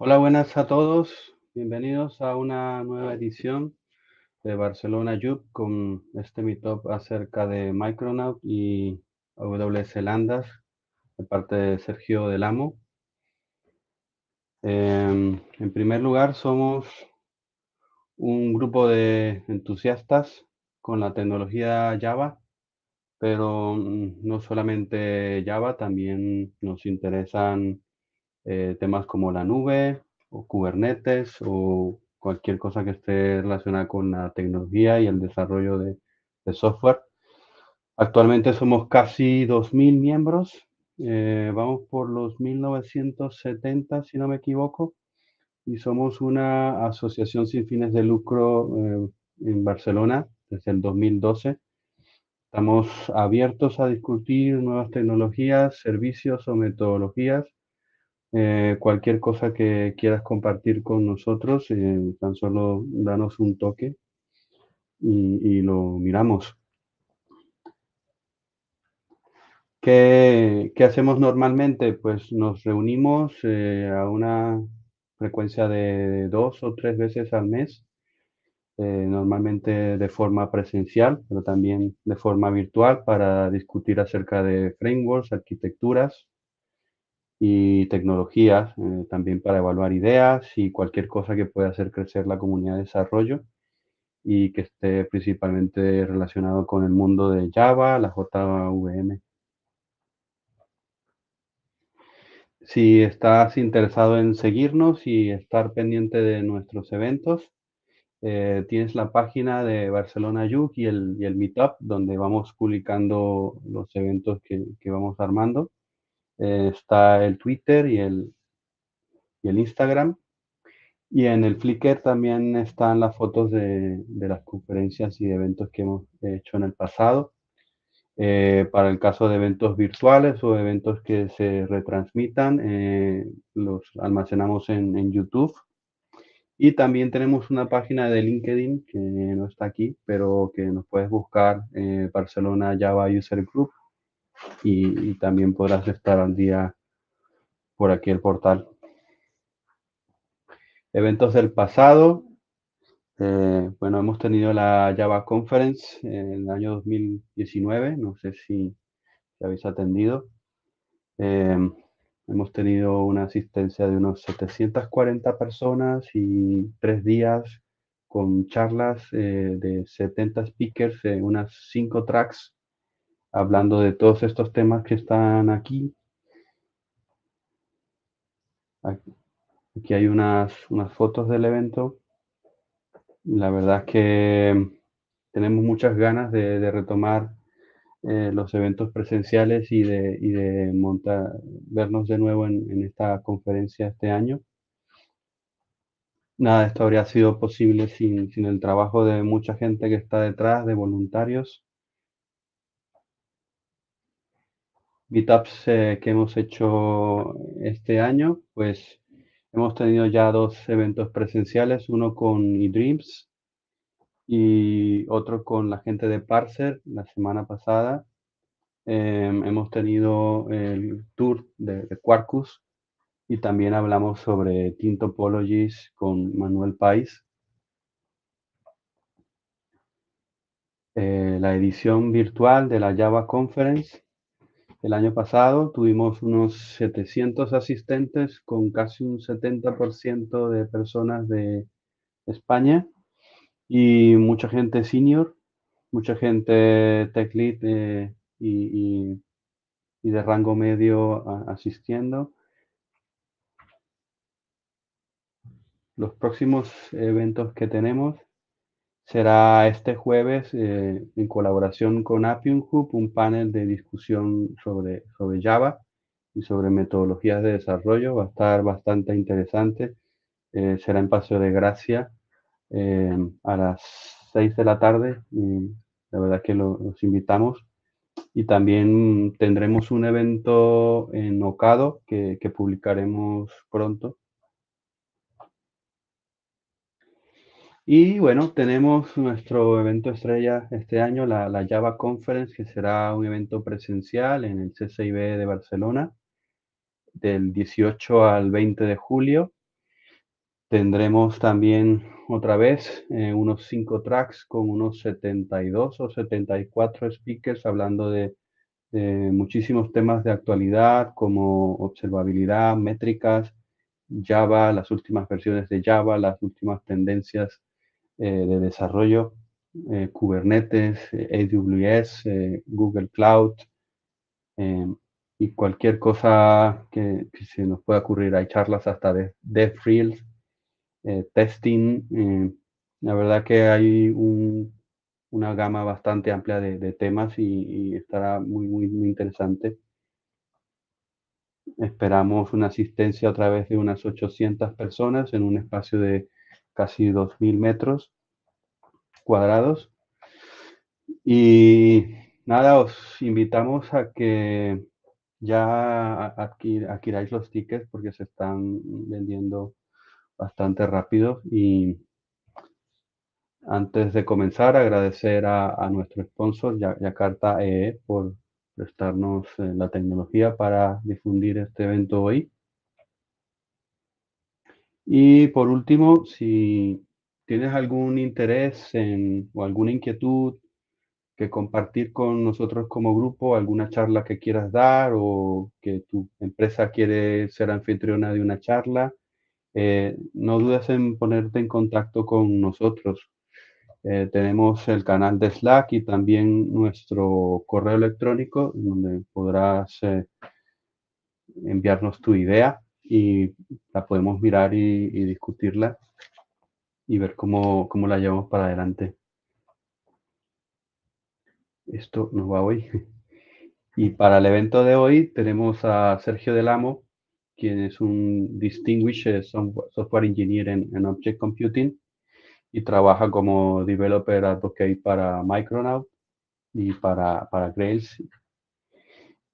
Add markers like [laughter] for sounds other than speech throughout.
Hola, buenas a todos. Bienvenidos a una nueva edición de Barcelona Youth con este meetup acerca de Micronaut y AWS Landas de parte de Sergio Del Amo. Em, en primer lugar, somos un grupo de entusiastas con la tecnología Java, pero mm, no solamente Java, también nos interesan eh, temas como la nube o Kubernetes o cualquier cosa que esté relacionada con la tecnología y el desarrollo de, software. Actualmente somos casi 2.000 miembros, eh, vamos por los 1970 si no me equivoco, y somos una asociación sin fines de lucro eh, en Barcelona desde el 2012. Estamos abiertos a discutir nuevas tecnologías, servicios o metodologías eh, cualquier cosa que quieras compartir con nosotros, eh, tan solo danos un toque y, lo miramos. ¿Qué, hacemos normalmente? Pues nos reunimos eh, a una frecuencia de dos o tres veces al mes, normalmente de forma presencial, pero también de forma virtual para discutir acerca de frameworks, arquitecturas y tecnologías eh, también para evaluar ideas y cualquier cosa que pueda hacer crecer la comunidad de desarrollo y que esté principalmente relacionado con el mundo de Java, la JVM. Si estás interesado en seguirnos y estar pendiente de nuestros eventos, eh, tienes la página de Barcelona Yuc y el, el Meetup, donde vamos publicando los eventos que vamos armando. Eh, está el Twitter y el, y el Instagram. Y en el Flickr también están las fotos de, las conferencias y eventos que hemos hecho en el pasado. Eh, para el caso de eventos virtuales o eventos que se retransmitan, eh, los almacenamos en, YouTube. Y también tenemos una página de LinkedIn que no está aquí, pero que nos puedes buscar, Barcelona Java User Group, y, también podrás estar al día por aquí el portal. Eventos del pasado. Eh, bueno, hemos tenido la Java Conference en el año 2019. No sé si, habéis atendido. Em, hemos tenido una asistencia de unos 740 personas y tres días con charlas eh, de 70 speakers, en unas cinco tracks hablando de todos estos temas que están aquí. Aquí, hay unas, fotos del evento. La verdad es que tenemos muchas ganas de, retomar eh, los eventos presenciales y de, de vernos de nuevo en, esta conferencia este año. Nada de esto habría sido posible sin, sin el trabajo de mucha gente que está detrás, de voluntarios. meetups eh, que hemos hecho este año, pues hemos tenido ya dos eventos presenciales, uno con eDreams y otro con la gente de Parser la semana pasada. Em, hemos tenido el tour de, Quarkus y también hablamos sobre Tintopologies con Manuel Pais. Eh, la edición virtual de la Java Conference el año pasado tuvimos unos 700 asistentes con casi un 70% de personas de España y mucha gente senior, mucha gente tech lead eh, y, de rango medio asistiendo. Los próximos eventos que tenemos será este jueves eh, en colaboración con Appium Hub un panel de discusión sobre, sobre Java y sobre metodologías de desarrollo. Va a estar bastante interesante. Eh, será en Paseo de Gracia em, a las 6 de la tarde. Y la verdad que los invitamos. Y también tendremos un evento en Ocado que publicaremos pronto Y bueno, tenemos nuestro evento estrella este año, la, Java Conference, que será un evento presencial en el CCIB de Barcelona, del 18 al 20 de julio. Tendremos también otra vez eh, unos cinco tracks con unos 72 o 74 speakers hablando de muchísimos temas de actualidad como observabilidad, métricas, Java, las últimas versiones de Java, las últimas tendencias eh, de desarrollo, eh, Kubernetes, eh, AWS, Google Cloud em, y cualquier cosa que, se nos pueda ocurrir. Hay charlas hasta de eh, testing. Em, la verdad que hay una gama bastante amplia de, temas y, y, estará muy, muy, muy interesante esperamos una asistencia a través de unas 800 personas en un espacio de casi 2.000 metros cuadrados. Y nada, os invitamos a que ya adquiráis los tickets porque se están vendiendo bastante rápido. Y antes de comenzar, agradecer a, a nuestro sponsor, Yakarta EE, e, por prestarnos eh, la tecnología para difundir este evento hoy. Y por último, si tienes algún interés en, o alguna inquietud que compartir con nosotros como grupo, alguna charla que quieras dar o que tu empresa quiere ser anfitriona de una charla, eh, no dudes en ponerte en contacto con nosotros. Eh, tenemos el canal de Slack y también nuestro correo electrónico donde podrás eh, enviarnos tu idea y la podemos mirar y, discutirla y ver cómo, la llevamos para adelante. Esto nos va hoy. [laughs] Y para el evento de hoy tenemos a Sergio Del Amo, quien es un Distinguished Software Engineer en, Object Computing y trabaja como Developer Advocate para Micronaut y para, para Grails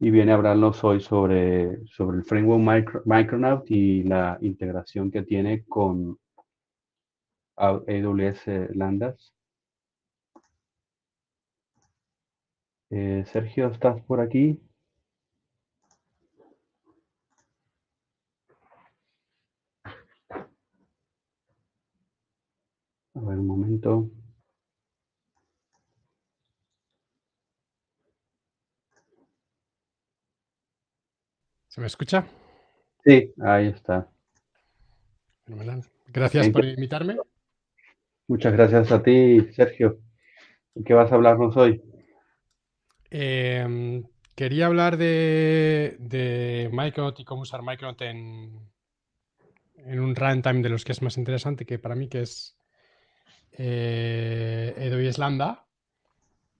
y viene a hablarnos hoy sobre, sobre el framework Micro, Micronaut y la integración que tiene con AWS Landas. Eh, Sergio, ¿estás por aquí? A ver, un momento. ¿Se me escucha? Sí, ahí está. Gracias por invitarme. Muchas gracias a ti, Sergio. ¿Y qué vas a hablarnos hoy? Em, quería hablar de, de y cómo usar Micronaut en, en un runtime de los que es más interesante, que para mí que es eh, Edo y Islanda.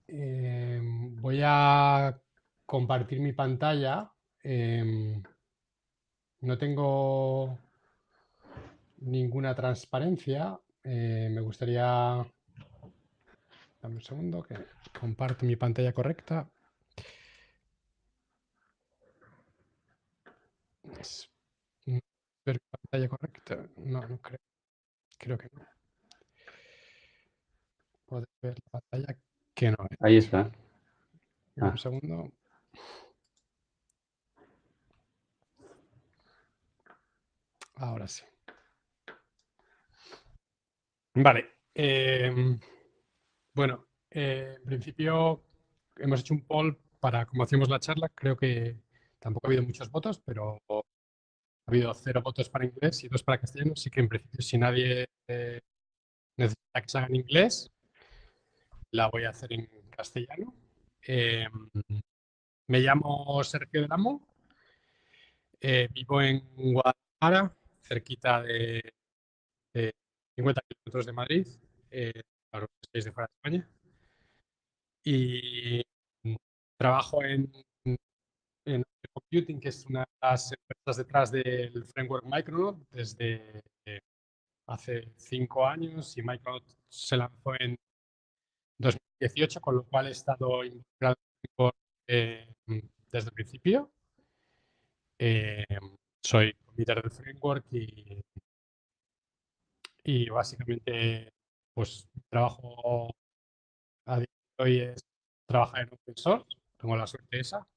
Em, voy a compartir mi pantalla Em, no tengo ninguna transparencia. Eh, me gustaría... Dame un segundo que comparto mi pantalla correcta. ¿Ver pantalla correcta? No, no creo. Creo que no. ver la pantalla que no. Ahí está. Un ah. segundo. Ahora sí. Vale. Em, bueno, eh, en principio hemos hecho un poll para cómo hacemos la charla. Creo que tampoco ha habido muchos votos, pero ha habido cero votos para inglés y dos para castellano. Así que en principio, si nadie eh, necesita que se en inglés, la voy a hacer en castellano. Em, me llamo Sergio Delamo, eh, vivo en Guadalajara, cerquita de, 50 kilómetros de Madrid, eh, que estáis de fuera de España. Y mm, trabajo en, Computing, que es una de las empresas detrás del framework Micronaut desde eh, hace cinco años y Micronaut se lanzó en 2018, con lo cual he estado involucrado eh, mm, desde el principio. Eh, soy committer del framework y, básicamente pues trabajo a día de hoy es trabajar en open source, tengo la suerte esa.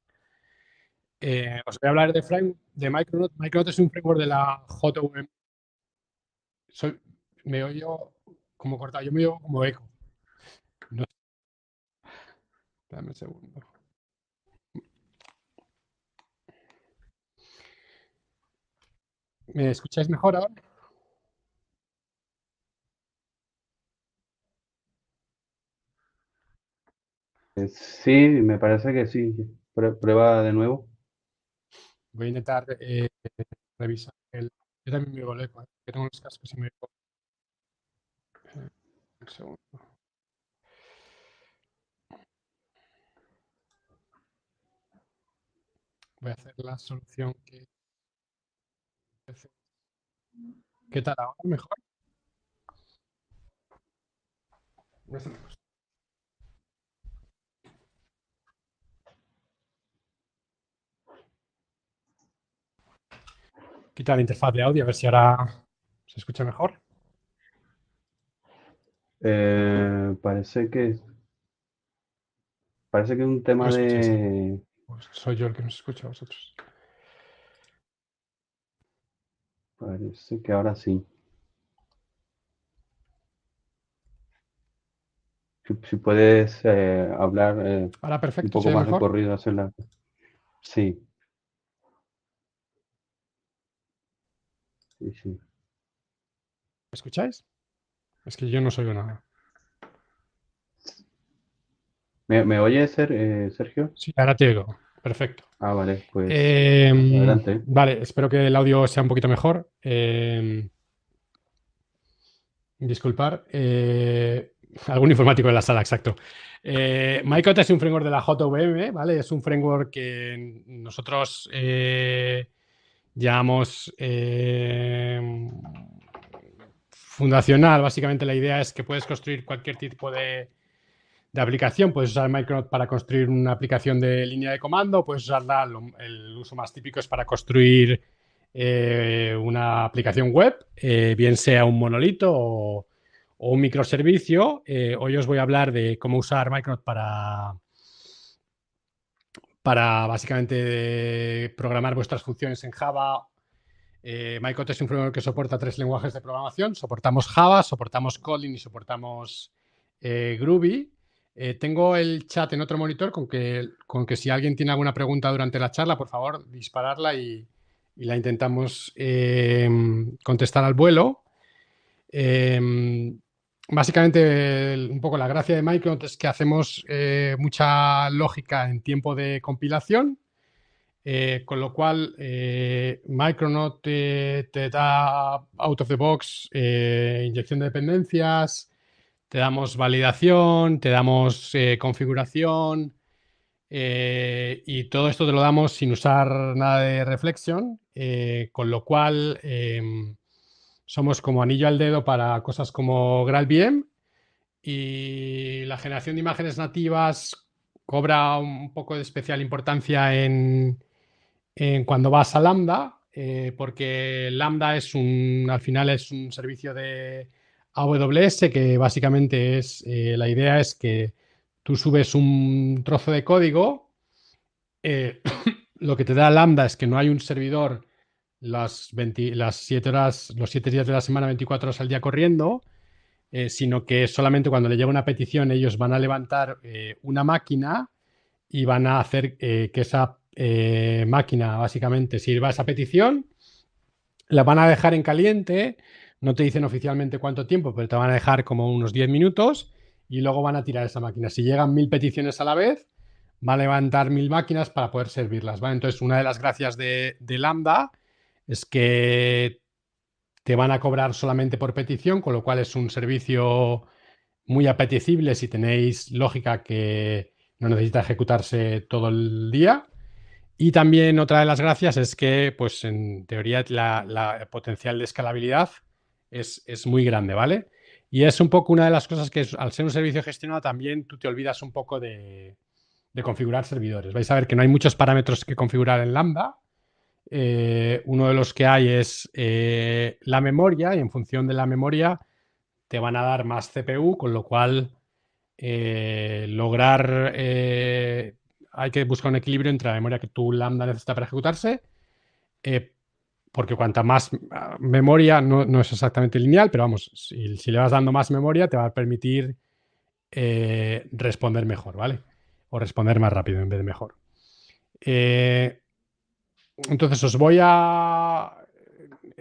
Eh, os voy a hablar de, frame, de Micronaut. Micronaut es un framework de la JVM. Soy, me oigo como cortado, yo me oigo como eco. Dame un segundo. ¿Me escucháis mejor ahora? Eh, sí, me parece que sí. Prueba de nuevo. Voy a intentar eh, revisar. El... Yo también que ¿eh? tengo los cascos y me Un segundo. Voy a hacer la solución que ¿Qué tal? ¿Ahora mejor? Quita la interfaz de audio a ver si ahora se escucha mejor. Eh, parece que parece que es un tema de. Pues soy yo el que nos escucha a vosotros. Parece que ahora sí. Si, puedes eh, hablar eh, perfecto, un poco más recorrido, Sí. Sí, sí. ¿Me escucháis? Es que yo no soy nada. ¿Me, me oyes, eh, Sergio? Sí, ahora te digo. Perfecto. Ah, vale, pues. Em, vale, espero que el audio sea un poquito mejor. Em, disculpar. Eh, algún informático en la sala, exacto. Eh, es un framework de la JVM, ¿vale? Es un framework que nosotros eh, llamamos eh, fundacional. Básicamente la idea es que puedes construir cualquier tipo de aplicación. Puedes usar Micronaut para construir una aplicación de línea de comando, puedes usarla, el uso más típico es para construir eh, una aplicación web, eh, bien sea un monolito o, un microservicio. Eh, hoy os voy a hablar de cómo usar Micronaut para para básicamente programar vuestras funciones en Java. Eh, es un framework que soporta tres lenguajes de programación. Soportamos Java, soportamos Kotlin y soportamos Groovy. Eh, tengo el chat en otro monitor con que, con que si alguien tiene alguna pregunta durante la charla, por favor, dispararla y, la intentamos em, contestar al vuelo. Em, básicamente, un poco la gracia de Micron es que hacemos eh, mucha lógica en tiempo de compilación, eh, con lo cual Micronaut te, da out of the box inyección de dependencias, te damos validación, te damos eh, configuración eh, y todo esto te lo damos sin usar nada de reflexión, eh, con lo cual em, somos como anillo al dedo para cosas como GraalVM y la generación de imágenes nativas cobra un poco de especial importancia en, cuando vas a Lambda, porque Lambda es un, al final es un servicio de AWS, que básicamente es, eh, la idea es que tú subes un trozo de código, eh, [coughs] lo que te da Lambda es que no hay un servidor las, horas, los 7 días de la semana, 24 horas al día corriendo, eh, sino que solamente cuando le llega una petición ellos van a levantar una máquina y van a hacer que esa máquina básicamente sirva esa petición, la van a dejar en caliente no te dicen oficialmente cuánto tiempo, pero te van a dejar como unos 10 minutos y luego van a tirar esa máquina. Si llegan mil peticiones a la vez, va a levantar mil máquinas para poder servirlas. Entonces, una de las gracias de, Lambda es que te van a cobrar solamente por petición, con lo cual es un servicio muy apetecible si tenéis lógica que no necesita ejecutarse todo el día. Y también otra de las gracias es que, pues en teoría, la potencial de escalabilidad es, muy grande, ¿vale? Y es un poco una de las cosas que al ser un servicio gestionado también tú te olvidas un poco de, configurar servidores. Vais a ver que no hay muchos parámetros que configurar en Lambda. Eh, uno de los que hay es eh, la memoria y en función de la memoria te van a dar más CPU, con lo cual eh, lograr, hay que buscar un equilibrio entre la memoria que tu Lambda necesita para ejecutarse, porque cuanta más ah, memoria, no, es exactamente lineal, pero vamos, si, le vas dando más memoria, te va a permitir eh, responder mejor, ¿vale? O responder más rápido en vez de mejor. Eh, entonces, os voy a...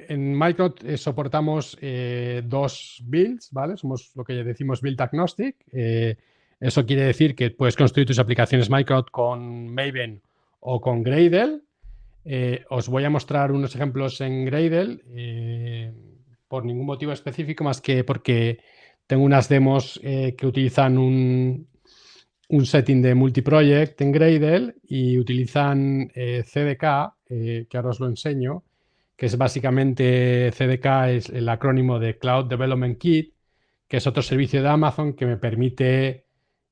En Micro eh, soportamos dos builds, ¿vale? Somos lo que decimos build agnostic. eso quiere decir que puedes construir tus aplicaciones Micro con Maven o con Gradle eh, os voy a mostrar unos ejemplos en Gradle eh, por ningún motivo específico más que porque tengo unas demos eh, que utilizan un, un, setting de multiproject en Gradle y utilizan CDK, que ahora os lo enseño, que es básicamente CDK, es el acrónimo de Cloud Development Kit, que es otro servicio de Amazon que me permite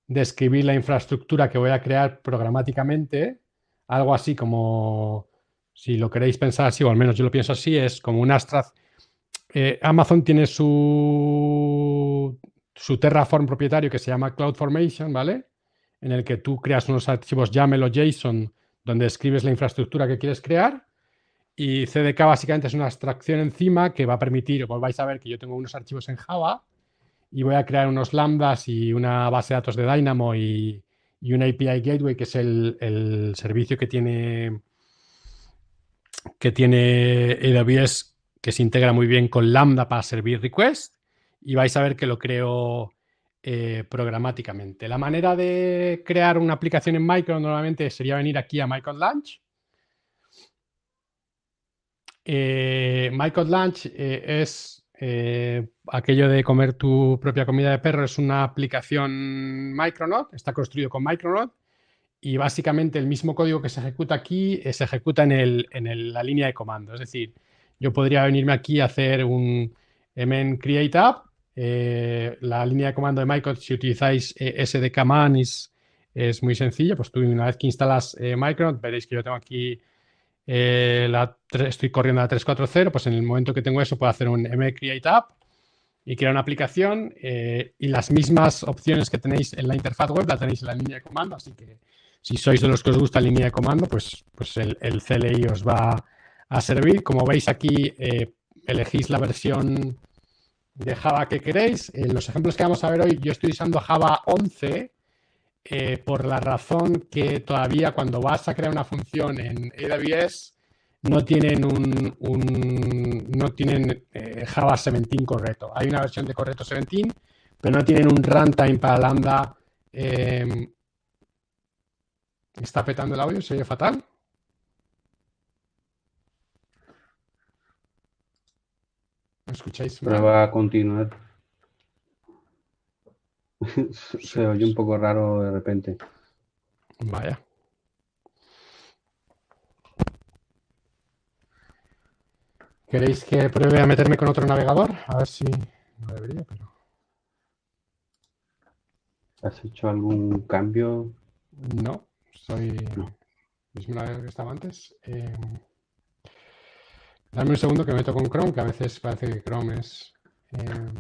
describir la infraestructura que voy a crear programáticamente, algo así como si lo queréis pensar así, o al menos yo lo pienso así, es como un astraz eh, Amazon tiene su, su Terraform propietario que se llama CloudFormation, ¿vale? En el que tú creas unos archivos YAML o JSON donde escribes la infraestructura que quieres crear. Y CDK básicamente es una abstracción encima que va a permitir, pues vais a ver que yo tengo unos archivos en Java y voy a crear unos lambdas y una base de datos de Dynamo y, un API Gateway, que es el, el servicio que tiene que tiene AWS que se integra muy bien con Lambda para servir request y vais a ver que lo creo eh, programáticamente. La manera de crear una aplicación en Micro normalmente sería venir aquí a Micron Launch. Eh, Launch eh, es aquello de comer tu propia comida de perro, es una aplicación Micronaut, está construido con Micronaut y básicamente el mismo código que se ejecuta aquí eh, se ejecuta en, el, la línea de comando. Es decir, yo podría venirme aquí a hacer un mn create app, eh, la línea de comando de Microsoft, si utilizáis eh, sdkman es, es, muy sencilla, pues tú una vez que instalas Microsoft, veréis que yo tengo aquí la estoy corriendo a 340, pues en el momento que tengo eso puedo hacer un create app y crear una aplicación y las mismas opciones que tenéis en la interfaz web la tenéis en la línea de comando, así que si sois de los que os gusta la línea de comando, pues, pues el, CLI os va a servir. Como veis aquí, eh, elegís la versión de Java que queréis. En eh, los ejemplos que vamos a ver hoy, yo estoy usando Java 11 eh, por la razón que todavía cuando vas a crear una función en AWS no tienen un, no tienen Java 17 correcto. Hay una versión de correcto 17, pero no tienen un runtime para lambda Está petando el audio, se oye fatal. ¿Me escucháis? Prueba a continuar. [laughs] se oye un poco raro de repente. Vaya. ¿Queréis que pruebe a meterme con otro navegador? A ver si... No debería, pero... ¿Has hecho algún cambio? No soy misma vez que estaba antes. Eh, dame un segundo que me meto con Chrome, que a veces parece que Chrome es. Eh,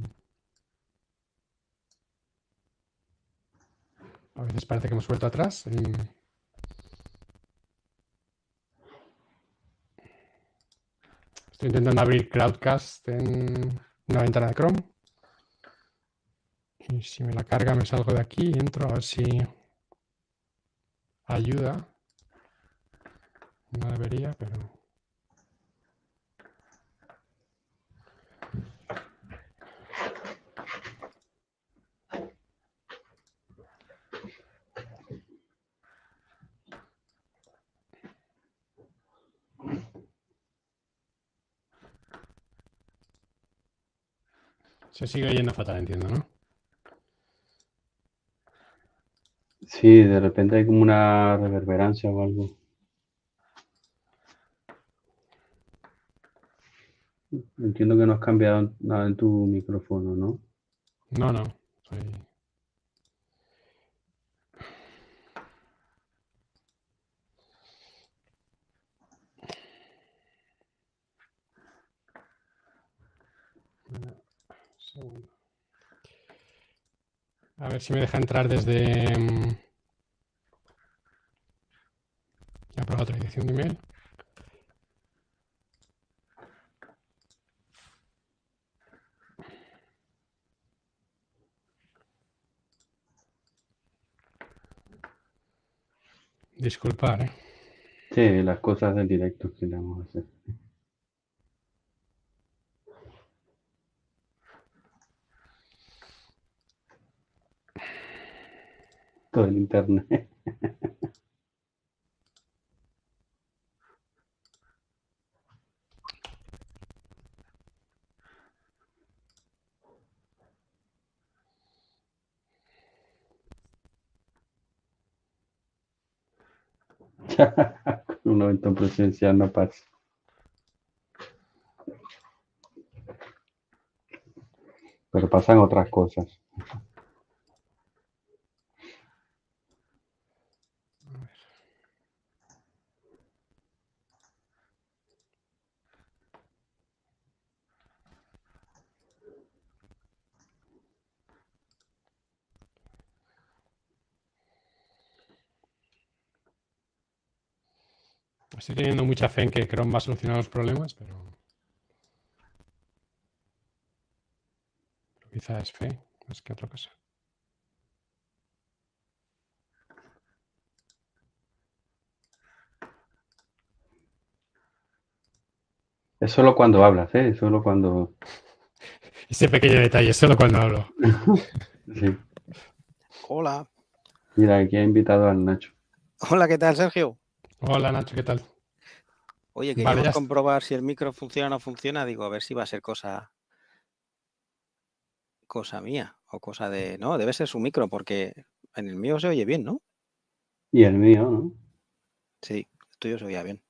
a veces parece que hemos vuelto atrás. estoy intentando abrir Cloudcast en una ventana de Chrome. Y si me la carga, me salgo de aquí y entro así ayuda. No debería, pero... Se sigue yendo fatal, entiendo, ¿no? Sí, de repente hay como una reverberancia o algo. Entiendo que no has cambiado nada en tu micrófono, ¿no? No, no. A ver si me deja entrar desde... Mm, ya otra edición de email. Disculpar, ¿eh? Sí, las cosas del directo que le vamos a hacer. del internet. [laughs] un evento presencial no pasa. Pero pasan otras cosas. Estoy teniendo mucha fe en que Chrome va a solucionar los problemas, pero. quizás es fe, más que otra cosa. Es solo cuando hablas, ¿eh? Es solo cuando. [laughs] Ese pequeño detalle, es solo cuando hablo. [laughs] sí. Hola. Mira, aquí ha invitado al Nacho. Hola, ¿qué tal, Sergio? Hola Nacho, ¿qué tal? Oye, quería comprobar si el micro funciona o no funciona. Digo, a ver si va a ser cosa. cosa mía o cosa de. No, debe ser su micro, porque en el mío se oye bien, ¿no? Y el mío, ¿no? Sí, el tuyo se oía bien.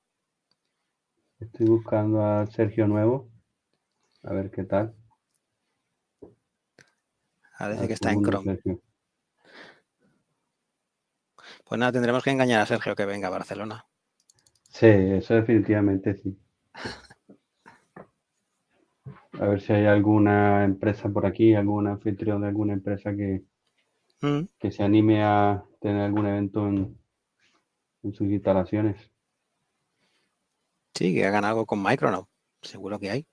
Estoy buscando a Sergio Nuevo. A ver qué tal. Parece que está en Chrome. Pues nada, tendremos que engañar a Sergio que venga a Barcelona. Sí, eso definitivamente sí. [laughs] A ver si hay alguna empresa por aquí, algún anfitrión de alguna empresa que, mm. que se anime a tener algún evento en, sus instalaciones. Sí, que hagan algo con Micronaut. Seguro que hay.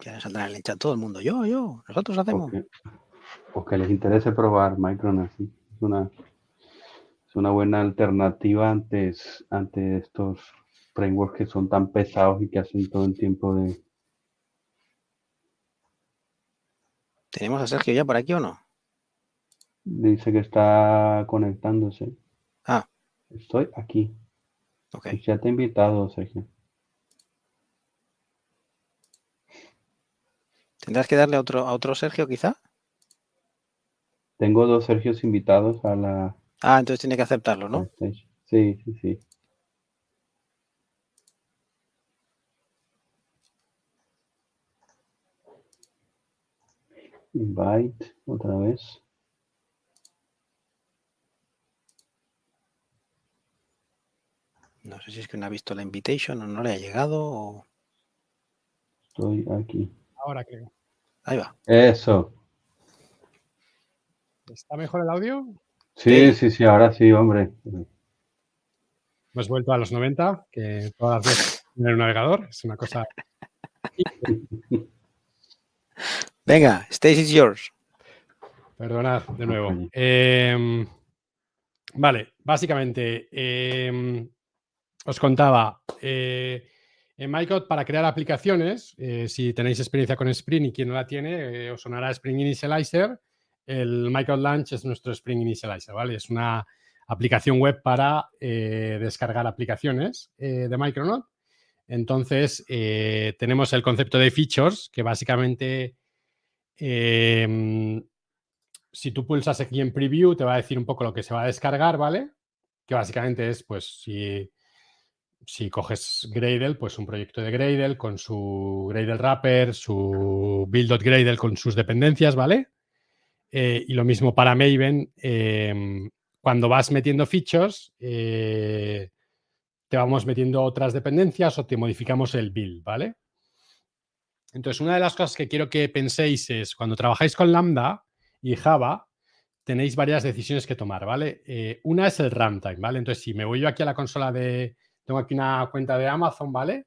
Ya les saldrá en el chat todo el mundo. Yo, yo, nosotros hacemos. Pues que les interese probar Micronaut, sí. Es una, una buena alternativa ante, ante estos frameworks que son tan pesados y que hacen todo el tiempo de... ¿Tenemos a Sergio ya por aquí o no? Dice que está conectándose. Ah. Estoy aquí. Ok. Ya te he invitado, Sergio. ¿Tendrás que darle a otro, a otro Sergio quizá? Tengo dos Sergios invitados a la, Ah, entonces tiene que aceptarlo, ¿no? Sí, sí, sí. Invite, otra vez. No sé si es que no ha visto la invitation o no le ha llegado. Estoy aquí. Ahora creo. Ahí va. Eso. ¿Está mejor el audio? Sí, sí, sí, ahora sí, hombre. Hemos vuelto a los 90, que todas las veces en un navegador es una cosa. [laughs] Venga, stage yours. Perdonad de nuevo. Em, vale, básicamente em, os contaba. Eh, en MyCode, para crear aplicaciones, eh, si tenéis experiencia con Spring y quien no la tiene, eh, os sonará Spring Initializer, el Michael Launch es nuestro Spring Initializer, ¿vale? Es una aplicación web para eh, descargar aplicaciones eh, de Micronaut. Entonces, eh, tenemos el concepto de features, que básicamente, em, si tú pulsas aquí en preview, te va a decir un poco lo que se va a descargar, ¿vale? Que básicamente es, pues, si, si coges Gradle, pues un proyecto de Gradle con su Gradle Wrapper, su build.gradle con sus dependencias, ¿vale? Eh, y lo mismo para Maven, em, cuando vas metiendo fichos, eh, te vamos metiendo otras dependencias o te modificamos el build, ¿vale? Entonces, una de las cosas que quiero que penséis es, cuando trabajáis con Lambda y Java, tenéis varias decisiones que tomar, ¿vale? Eh, una es el runtime, ¿vale? Entonces, si me voy yo aquí a la consola de... Tengo aquí una cuenta de Amazon, ¿vale?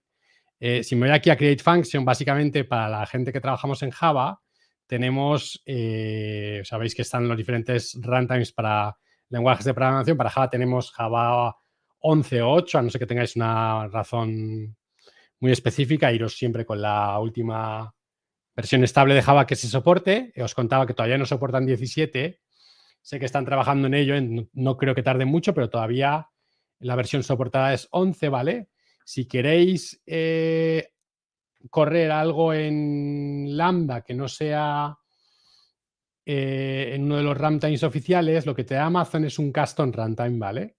si me voy aquí a Create Function, básicamente para la gente que trabajamos en Java, tenemos, eh, sabéis que están los diferentes runtimes para lenguajes de programación. Para Java tenemos Java 11 8, a no ser que tengáis una razón muy específica, iros siempre con la última versión estable de Java que se soporte. Eh, os contaba que todavía no soportan 17. Sé que están trabajando en ello, no creo que tarde mucho, pero todavía la versión soportada es 11, ¿vale? Si queréis eh, correr algo en Lambda que no sea eh, en uno de los runtimes oficiales, lo que te da Amazon es un custom runtime, ¿vale?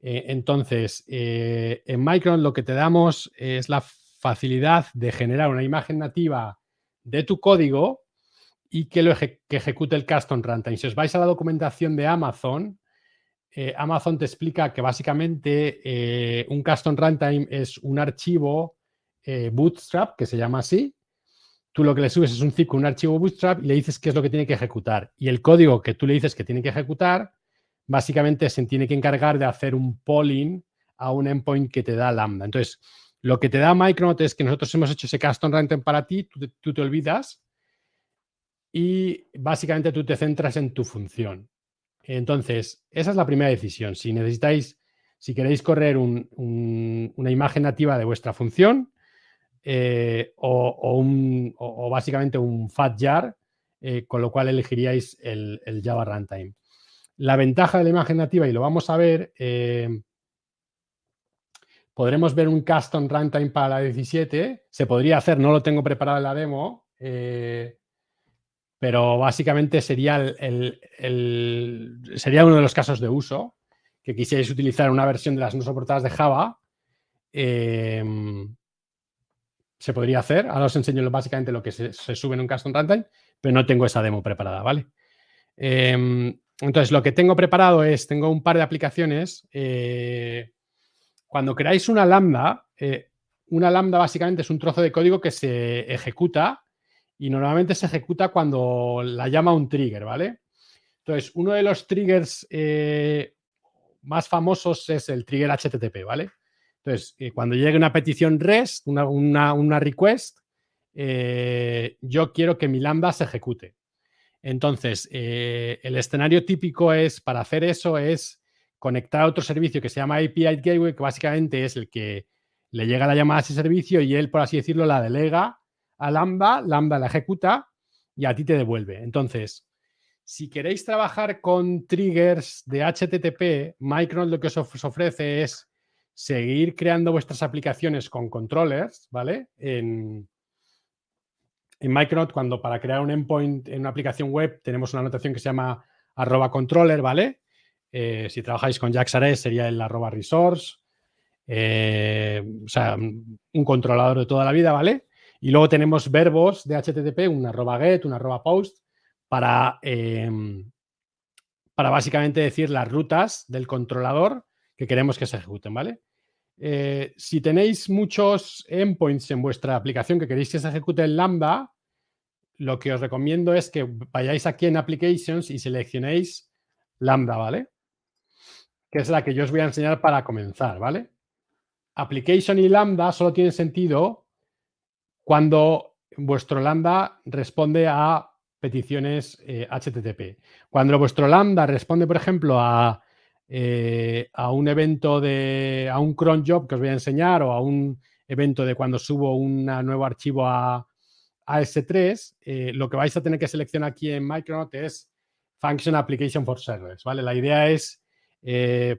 Eh, entonces, eh, en Micron lo que te damos es la facilidad de generar una imagen nativa de tu código y que lo que ejecute el custom runtime. Si os vais a la documentación de Amazon, Amazon te explica que básicamente un custom runtime es un archivo eh, bootstrap, que se llama así. Tú lo que le subes es un zip un archivo Bootstrap y le dices qué es lo que tiene que ejecutar. Y el código que tú le dices que tiene que ejecutar, básicamente se tiene que encargar de hacer un polling a un endpoint que te da Lambda. Entonces, lo que te da Micronaut es que nosotros hemos hecho ese custom runtime para ti, tú te, olvidas y básicamente tú te centras en tu función. Entonces, esa es la primera decisión. Si necesitáis, si queréis correr una imagen nativa de vuestra función, eh, o, básicamente un fat jar, eh, con lo cual elegiríais el, Java Runtime. La ventaja de la imagen nativa, y lo vamos a ver, eh, podremos ver un custom runtime para la 17, se podría hacer, no lo tengo preparado en la demo, pero básicamente sería, sería uno de los casos de uso que quisierais utilizar una versión de las no soportadas de Java se podría hacer. Ahora os enseño básicamente lo que se, sube en un custom runtime, pero no tengo esa demo preparada, ¿vale? Em, entonces, lo que tengo preparado es, tengo un par de aplicaciones. Eh, cuando creáis una lambda, eh, una lambda básicamente es un trozo de código que se ejecuta y normalmente se ejecuta cuando la llama un trigger, ¿vale? Entonces, uno de los triggers eh, más famosos es el trigger HTTP, ¿vale? Entonces, eh, cuando llegue una petición REST, una, request, eh, yo quiero que mi lambda se ejecute. Entonces, eh, el escenario típico es para hacer eso es conectar a otro servicio que se llama API Gateway, que básicamente es el que le llega la llamada a ese servicio y él, por así decirlo, la delega a Lambda, Lambda la ejecuta y a ti te devuelve. Entonces, si queréis trabajar con triggers de HTTP, Micron lo que os ofrece es seguir creando vuestras aplicaciones con controllers, ¿vale? En, en Micronaut, cuando para crear un endpoint en una aplicación web tenemos una anotación que se llama arroba controller, ¿vale? Eh, si trabajáis con jax sería el arroba resource, eh, o sea, un controlador de toda la vida, ¿vale? Y luego tenemos verbos de HTTP, un arroba get, un arroba post, para, eh, para básicamente decir las rutas del controlador que queremos que se ejecuten, ¿vale? Eh, si tenéis muchos endpoints en vuestra aplicación que queréis que se ejecute en Lambda, lo que os recomiendo es que vayáis aquí en Applications y seleccionéis Lambda, ¿vale? Que es la que yo os voy a enseñar para comenzar, ¿vale? Application y Lambda solo tienen sentido cuando vuestro Lambda responde a peticiones HTTP. Eh, cuando vuestro Lambda responde, por ejemplo, a eh, a un evento de, a un cron job que os voy a enseñar o a un evento de cuando subo un nuevo archivo a, a S3, eh, lo que vais a tener que seleccionar aquí en Micronaut es Function Application for Servers, ¿vale? La idea es eh,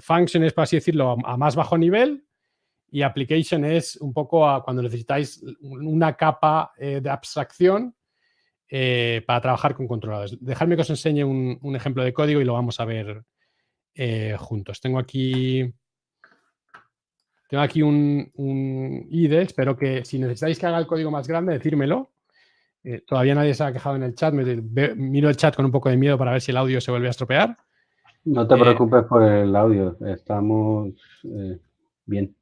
Function es, por así decirlo, a, más bajo nivel y Application es un poco a cuando necesitáis una capa de abstracción eh, para trabajar con controladores. Dejadme que os enseñe un, ejemplo de código y lo vamos a ver eh, juntos. Tengo aquí, tengo aquí un, un, e, espero que si necesitáis que haga el código más grande, decírmelo. Eh, todavía nadie se ha quejado en el chat, miro el chat con un poco de miedo para ver si el audio se vuelve a estropear. No te preocupes por el audio, estamos bien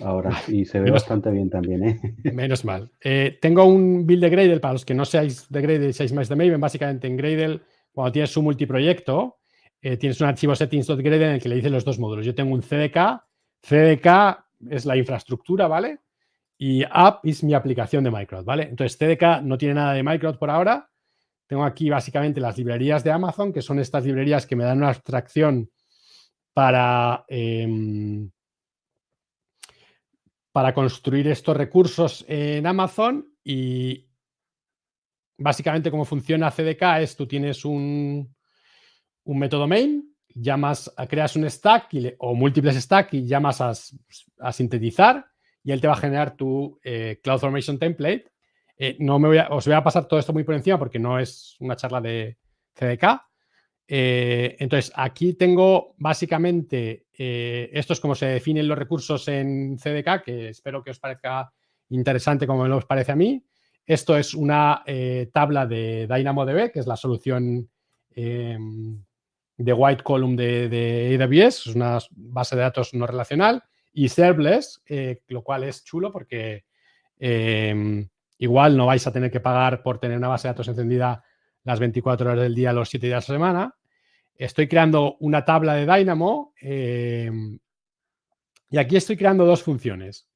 ahora y se ve bastante bien también. ¿eh? [laughs] Menos mal. Eh, tengo un build de Gradle para los que no seáis de Gradle y seáis más de Maven. Básicamente en Gradle, cuando tienes un multiproyecto, eh, tienes un archivo settings.gradle en el que le dicen los dos módulos. Yo tengo un CDK. CDK es la infraestructura, ¿vale? Y app es mi aplicación de Microsoft, ¿vale? Entonces CDK no tiene nada de Microsoft por ahora. Tengo aquí básicamente las librerías de Amazon, que son estas librerías que me dan una abstracción para... Em, para construir estos recursos en Amazon y básicamente cómo funciona CDK es tú tienes un, método main, llamas, creas un stack o múltiples stack y llamas a, sintetizar y él te va a generar tu eh, CloudFormation template. Eh, no me voy a, os voy a pasar todo esto muy por encima porque no es una charla de CDK, eh, entonces, aquí tengo básicamente, eh, esto es como se definen los recursos en CDK, que espero que os parezca interesante como lo parece a mí. Esto es una eh, tabla de DynamoDB, que es la solución de White Column de, de, AWS, es una base de datos no relacional, y serverless, lo cual es chulo porque igual no vais a tener que pagar por tener una base de datos encendida las 24 horas del día, los 7 días de la semana. Estoy creando una tabla de Dynamo eh, y aquí estoy creando dos funciones.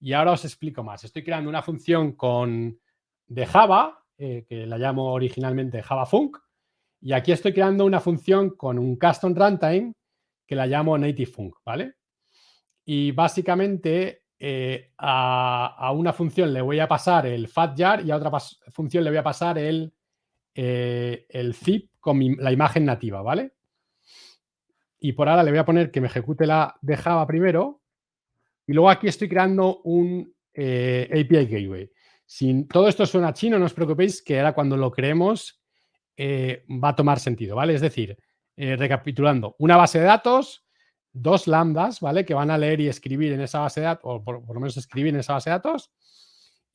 Y ahora os explico más. Estoy creando una función con, de Java, eh, que la llamo originalmente Java Funk, y aquí estoy creando una función con un custom runtime que la llamo native Funk, ¿vale? Y básicamente eh, a, a, una función le voy a pasar el fatjar y a otra función le voy a pasar el eh, el zip con la imagen nativa, ¿vale? Y por ahora le voy a poner que me ejecute la de Java primero. Y luego aquí estoy creando un eh, API Gateway. Si todo esto suena chino, no os preocupéis que ahora cuando lo creemos eh, va a tomar sentido, ¿vale? Es decir, recapitulando, una base de datos, dos lambdas, ¿vale? Que van a leer y escribir en esa base de datos, o por lo menos escribir en esa base de datos,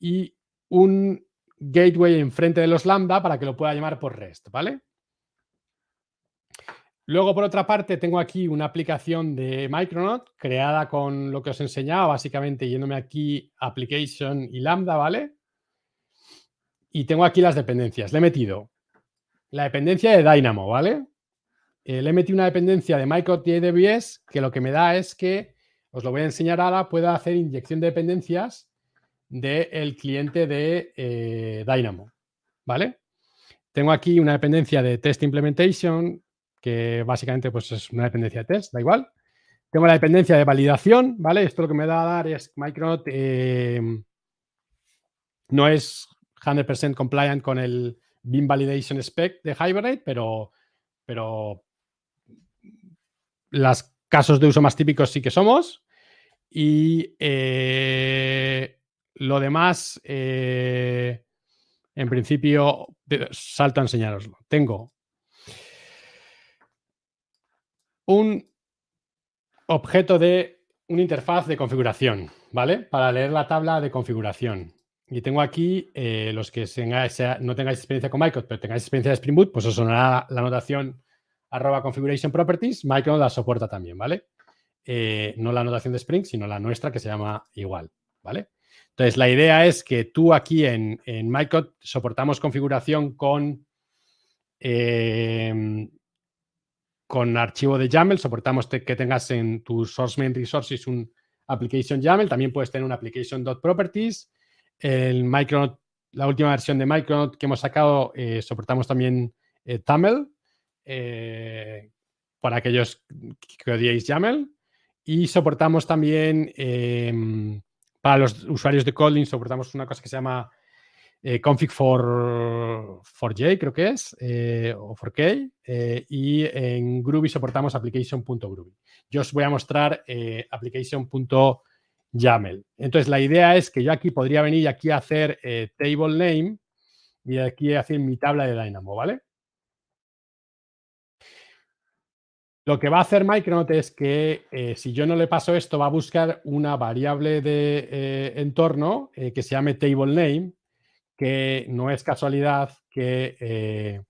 y un gateway enfrente de los lambda para que lo pueda llamar por REST, ¿vale? Luego, por otra parte, tengo aquí una aplicación de Micronaut creada con lo que os enseñaba, básicamente yéndome aquí application y lambda, ¿vale? Y tengo aquí las dependencias. Le he metido la dependencia de Dynamo, ¿vale? Eh, le he metido una dependencia de DBS que lo que me da es que, os lo voy a enseñar ahora, pueda hacer inyección de dependencias del cliente de eh, Dynamo, ¿vale? Tengo aquí una dependencia de test implementation, que básicamente pues, es una dependencia de test, da igual. Tengo la dependencia de validación, ¿vale? Esto lo que me da a dar es Micronaut eh, no es 100% compliant con el BIM Validation Spec de Hibernate, pero, pero los casos de uso más típicos sí que somos. Y eh, lo demás, eh, en principio, salto a enseñaroslo. Tengo un objeto de una interfaz de configuración, ¿vale? Para leer la tabla de configuración. Y tengo aquí eh, los que no tengáis experiencia con MyCode, pero tengáis experiencia de Spring Boot, pues os sonará la anotación arroba configuration properties. MyCode la soporta también, ¿vale? Eh, no la anotación de Spring, sino la nuestra que se llama igual, ¿vale? Entonces, la idea es que tú aquí en, en MyCode soportamos configuración con, eh, con archivo de YAML, soportamos que tengas en tu source main resources un application YAML, también puedes tener un application.properties. El Micronaut, la última versión de Micronaut que hemos sacado, eh, soportamos también eh, eh para aquellos que odiéis YAML, y soportamos también para los usuarios de Kotlin soportamos una cosa que se llama eh, config for, for J, creo que es, eh, o for K, eh, y en Groovy soportamos application.groovy. Yo os voy a mostrar application.yaml. Entonces, la idea es que yo aquí podría venir aquí a hacer table name y aquí hacer mi tabla de Dynamo, ¿vale? Lo que va a hacer Micronaut es que eh, si yo no le paso esto, va a buscar una variable de eh, entorno eh, que se llame table name, que no es casualidad que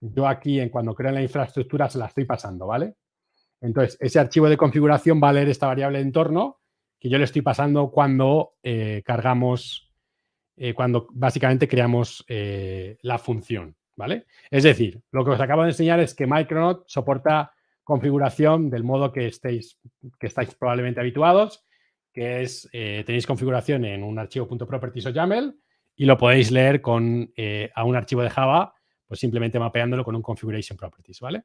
yo aquí, en cuando creo la infraestructura, se la estoy pasando, ¿vale? Entonces, ese archivo de configuración va a leer esta variable de entorno que yo le estoy pasando cuando cargamos, cuando básicamente creamos la función, ¿vale? Es decir, lo que os acabo de enseñar es que Micronaut soporta configuración del modo que estéis, que estáis probablemente habituados, que es, eh, tenéis configuración en un archivo .properties o YAML y lo podéis leer con, eh, a un archivo de Java, pues simplemente mapeándolo con un configuration properties, ¿vale?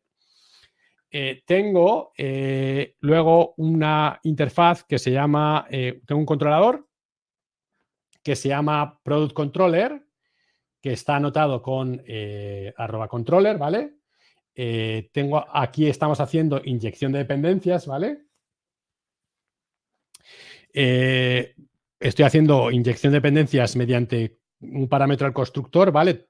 Eh, tengo luego una interfaz que se llama, tengo un controlador que se llama product controller, que está anotado con arroba controller, ¿vale? Eh, tengo, aquí estamos haciendo inyección de dependencias, ¿vale? Eh, estoy haciendo inyección de dependencias mediante un parámetro al constructor, ¿vale?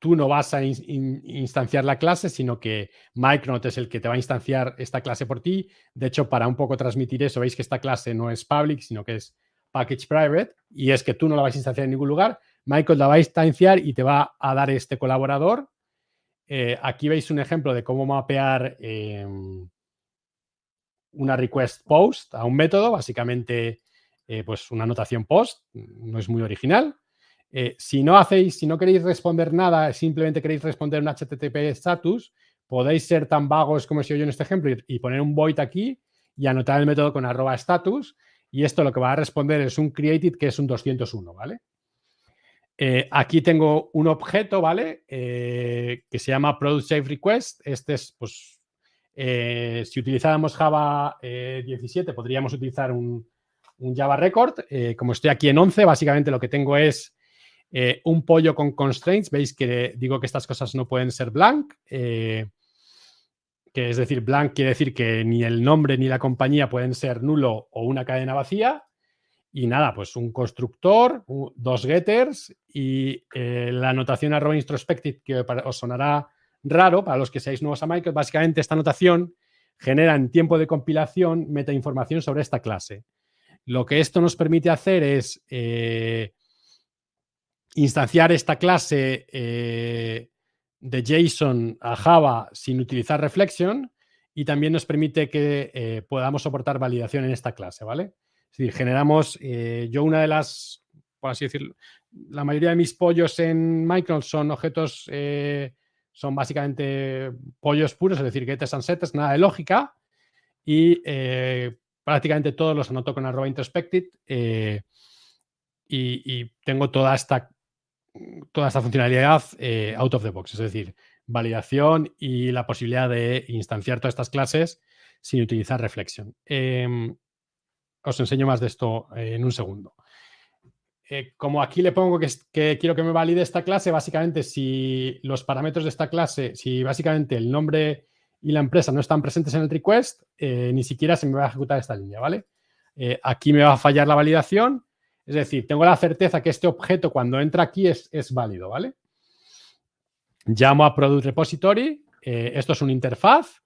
Tú no vas a instanciar la clase, sino que Micronaut es el que te va a instanciar esta clase por ti. De hecho, para un poco transmitir eso, veis que esta clase no es public, sino que es package private, y es que tú no la vas a instanciar en ningún lugar. Michael la va a instanciar y te va a dar este colaborador, eh, aquí veis un ejemplo de cómo mapear em, una request post a un método, básicamente eh, pues una anotación post, no es muy original. Eh, si no hacéis, si no queréis responder nada, simplemente queréis responder un HTTP status, podéis ser tan vagos como he yo en este ejemplo y, poner un void aquí y anotar el método con arroba status y esto lo que va a responder es un created que es un 201, ¿vale? Eh, aquí tengo un objeto, ¿vale? Eh, que se llama Product Safe Request. Este es, pues, eh, si utilizáramos Java 17, podríamos utilizar un, un Java Record. como estoy aquí en 11, básicamente lo que tengo es un pollo con constraints. Veis que digo que estas cosas no pueden ser blank. que es decir, blank quiere decir que ni el nombre ni la compañía pueden ser nulo o una cadena vacía. Y nada, pues un constructor, dos getters y eh, la anotación arrow introspective, que os sonará raro para los que seáis nuevos a Microsoft. Básicamente, esta anotación genera en tiempo de compilación meta información sobre esta clase. Lo que esto nos permite hacer es eh, instanciar esta clase eh, de JSON a Java sin utilizar Reflection y también nos permite que podamos soportar validación en esta clase, ¿vale? Es generamos, eh, yo una de las, por así decir la mayoría de mis pollos en Micron son objetos, eh, son básicamente pollos puros, es decir, getters and setters, nada de lógica, y eh, prácticamente todos los anoto con arroba introspected, y, tengo toda esta, toda esta funcionalidad out of the box, es decir, validación y la posibilidad de instanciar todas estas clases sin utilizar reflexión. Em, os enseño más de esto eh, en un segundo. Eh, como aquí le pongo que, quiero que me valide esta clase, básicamente si los parámetros de esta clase, si básicamente el nombre y la empresa no están presentes en el request, eh, ni siquiera se me va a ejecutar esta línea, ¿vale? aquí me va a fallar la validación, es decir, tengo la certeza que este objeto cuando entra aquí es, es válido, ¿vale? Llamo a Product Repository, esto es una interfaz,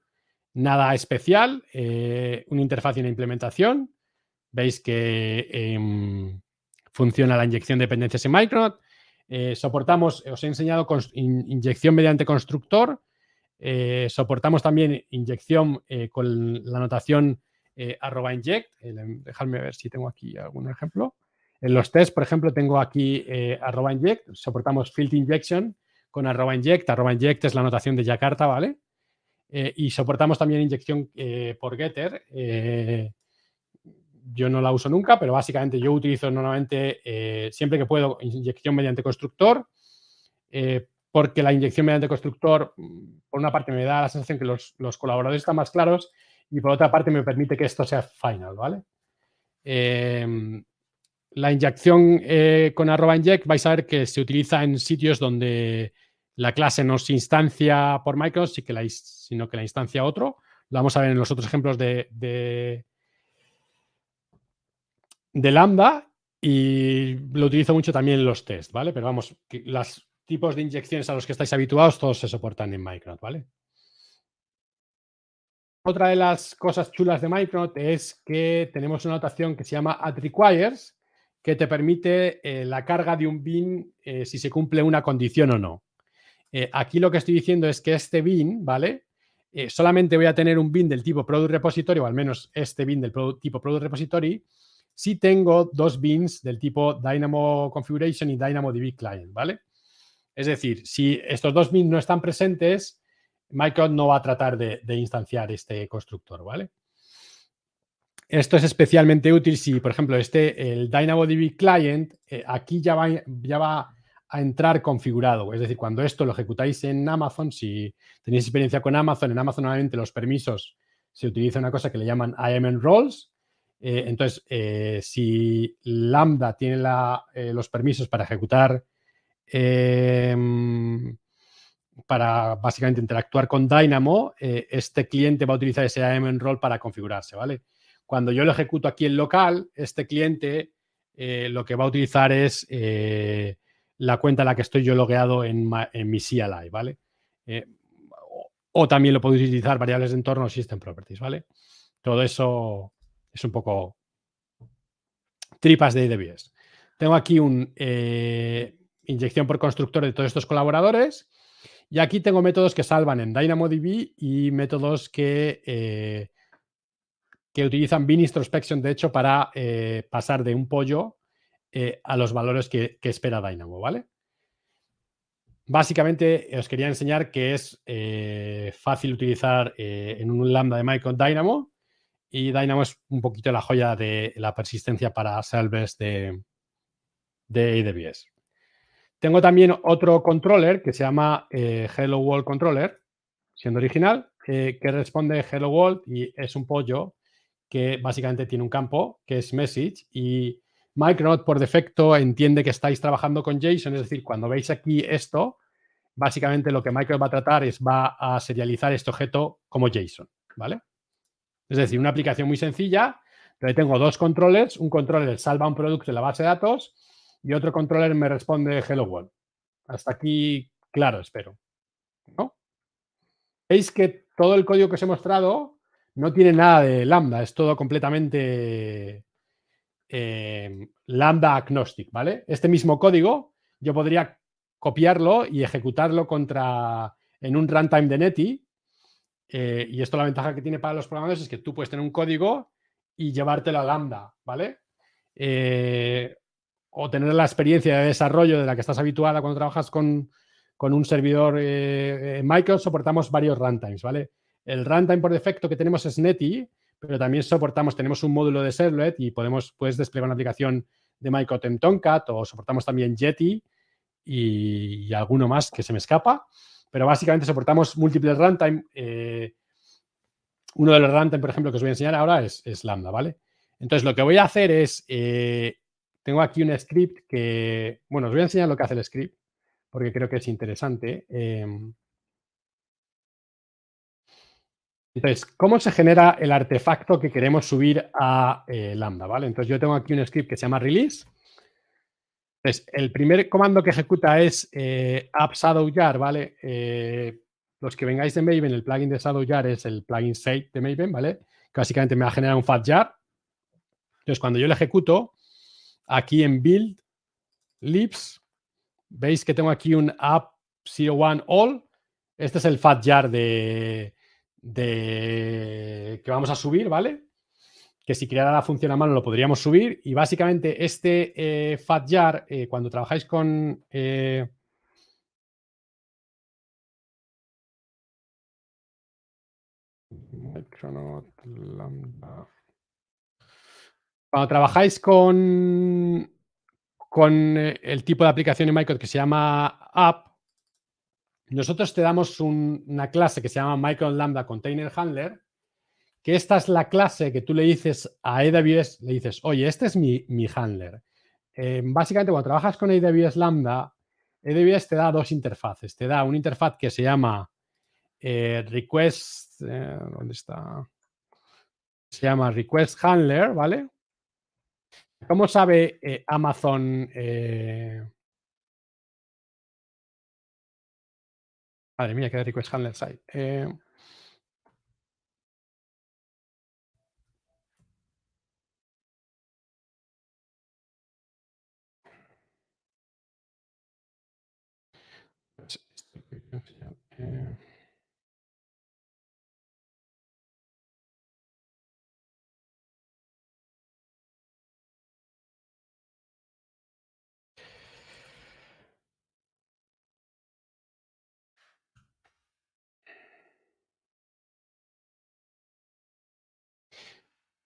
nada especial, una interfaz y una implementación, veis que em, funciona la inyección de dependencias en Micronaut. Eh, soportamos, os he enseñado inyección mediante constructor. Eh, soportamos también inyección eh, con la notación arroba inject. dejadme ver si tengo aquí algún ejemplo. En los tests, por ejemplo, tengo aquí arroba inject. Soportamos field injection con arroba inject. Arroba inject es la anotación de Jakarta, ¿vale? y soportamos también inyección por getter yo no la uso nunca, pero básicamente yo utilizo normalmente, eh, siempre que puedo, inyección mediante constructor, eh, porque la inyección mediante constructor, mm, por una parte, me da la sensación que los, colaboradores están más claros y por otra parte me permite que esto sea final, ¿vale? Em, la inyección eh, con arroba inject vais a ver que se utiliza en sitios donde la clase no se instancia por Microsoft, sino que la instancia otro. Lo vamos a ver en los otros ejemplos de de Lambda y lo utilizo mucho también en los test, ¿vale? Pero vamos, los tipos de inyecciones a los que estáis habituados todos se soportan en Micronaut, ¿vale? Otra de las cosas chulas de Micronaut es que tenemos una notación que se llama Add requires, que te permite eh, la carga de un bin eh, si se cumple una condición o no. Eh, aquí lo que estoy diciendo es que este bin, ¿vale? solamente voy a tener un bin del tipo product repository, o al menos este bin del tipo product repository, si tengo dos bins del tipo Dynamo Configuration y DB Client, ¿vale? Es decir, si estos dos bins no están presentes, Microsoft no va a tratar de, instanciar este constructor, ¿vale? Esto es especialmente útil si, por ejemplo, este, el DynamoDB Client, eh, aquí ya va, ya va a entrar configurado. Es decir, cuando esto lo ejecutáis en Amazon, si tenéis experiencia con Amazon, en Amazon normalmente los permisos se utiliza una cosa que le llaman IAM Roles, eh, entonces, eh, si Lambda tiene eh, los permisos para ejecutar, em, para básicamente interactuar con Dynamo, este cliente va a utilizar ese AM enroll para configurarse, ¿vale? Cuando yo lo ejecuto aquí en local, este cliente lo que va a utilizar es la cuenta a la que estoy yo logueado en, mi CLI, ¿vale? o también lo puedo utilizar variables de entorno o system properties, ¿vale? Todo eso es un poco tripas de IDBS. Tengo aquí una eh, inyección por constructor de todos estos colaboradores y aquí tengo métodos que salvan en DynamoDB y métodos que, eh, que utilizan Bin Introspection, de hecho, para eh, pasar de un pollo a los valores que, que, espera Dynamo, ¿vale? Básicamente os quería enseñar que es fácil utilizar en un lambda de Michael Dynamo y Dynamo es un poquito la joya de la persistencia para servers de, de AWS. Tengo también otro controller que se llama eh, Hello World Controller, siendo original, eh, que responde Hello World y es un pollo que básicamente tiene un campo que es message y Micronaut por defecto entiende que estáis trabajando con JSON, es decir, cuando veis aquí esto, básicamente lo que Micronaut va a tratar es va a serializar este objeto como JSON, ¿vale? Es decir, una aplicación muy sencilla donde tengo dos controles. un controller salva un producto en la base de datos y otro controller me responde hello world. Hasta aquí, claro, espero. ¿No? Veis que todo el código que os he mostrado no tiene nada de lambda, es todo completamente em, lambda agnostic, ¿vale? Este mismo código yo podría copiarlo y ejecutarlo contra en un runtime de Netty. Eh, y esto la ventaja que tiene para los programadores es que tú puedes tener un código y llevártelo a Lambda, ¿vale? Eh, o tener la experiencia de desarrollo de la que estás habituada cuando trabajas con, con un servidor eh, en Microsoft, soportamos varios runtimes, ¿vale? El runtime por defecto que tenemos es Netty, pero también soportamos, tenemos un módulo de servlet y podemos, puedes desplegar una aplicación de Microsoft en Tomcat o soportamos también Jetty y alguno más que se me escapa pero básicamente soportamos múltiples runtime. Eh, uno de los runtime, por ejemplo, que os voy a enseñar ahora es, Lambda, ¿vale? Entonces, lo que voy a hacer es, eh, tengo aquí un script que, bueno, os voy a enseñar lo que hace el script, porque creo que es interesante. Eh. entonces, ¿cómo se genera el artefacto que queremos subir a Lambda, ¿vale? Entonces, yo tengo aquí un script que se llama release entonces, el primer comando que ejecuta es eh, app ¿vale? Eh, los que vengáis de Maven, el plugin de ShadowJar es el plugin save de Maven, ¿vale? básicamente me va a generar un jar. Entonces, cuando yo lo ejecuto, aquí en Build, Lips, veis que tengo aquí un app 01 all. Este es el FatJar de, que vamos a subir, ¿vale? que si creara la función a mano lo podríamos subir. Y básicamente este eh, FatJar, eh, cuando trabajáis con... Eh... Cuando trabajáis con, con eh, el tipo de aplicación en Microsoft que se llama App, nosotros te damos una clase que se llama Micron Lambda Container Handler, que esta es la clase que tú le dices a AWS, le dices, oye, este es mi, mi handler. Em, básicamente, cuando trabajas con AWS Lambda, AWS te da dos interfaces. Te da una interfaz que se llama eh, Request, eh, ¿dónde está? Se llama Request Handler, ¿vale? ¿Cómo sabe eh, Amazon? Madre mía, qué request handler hay. Eh,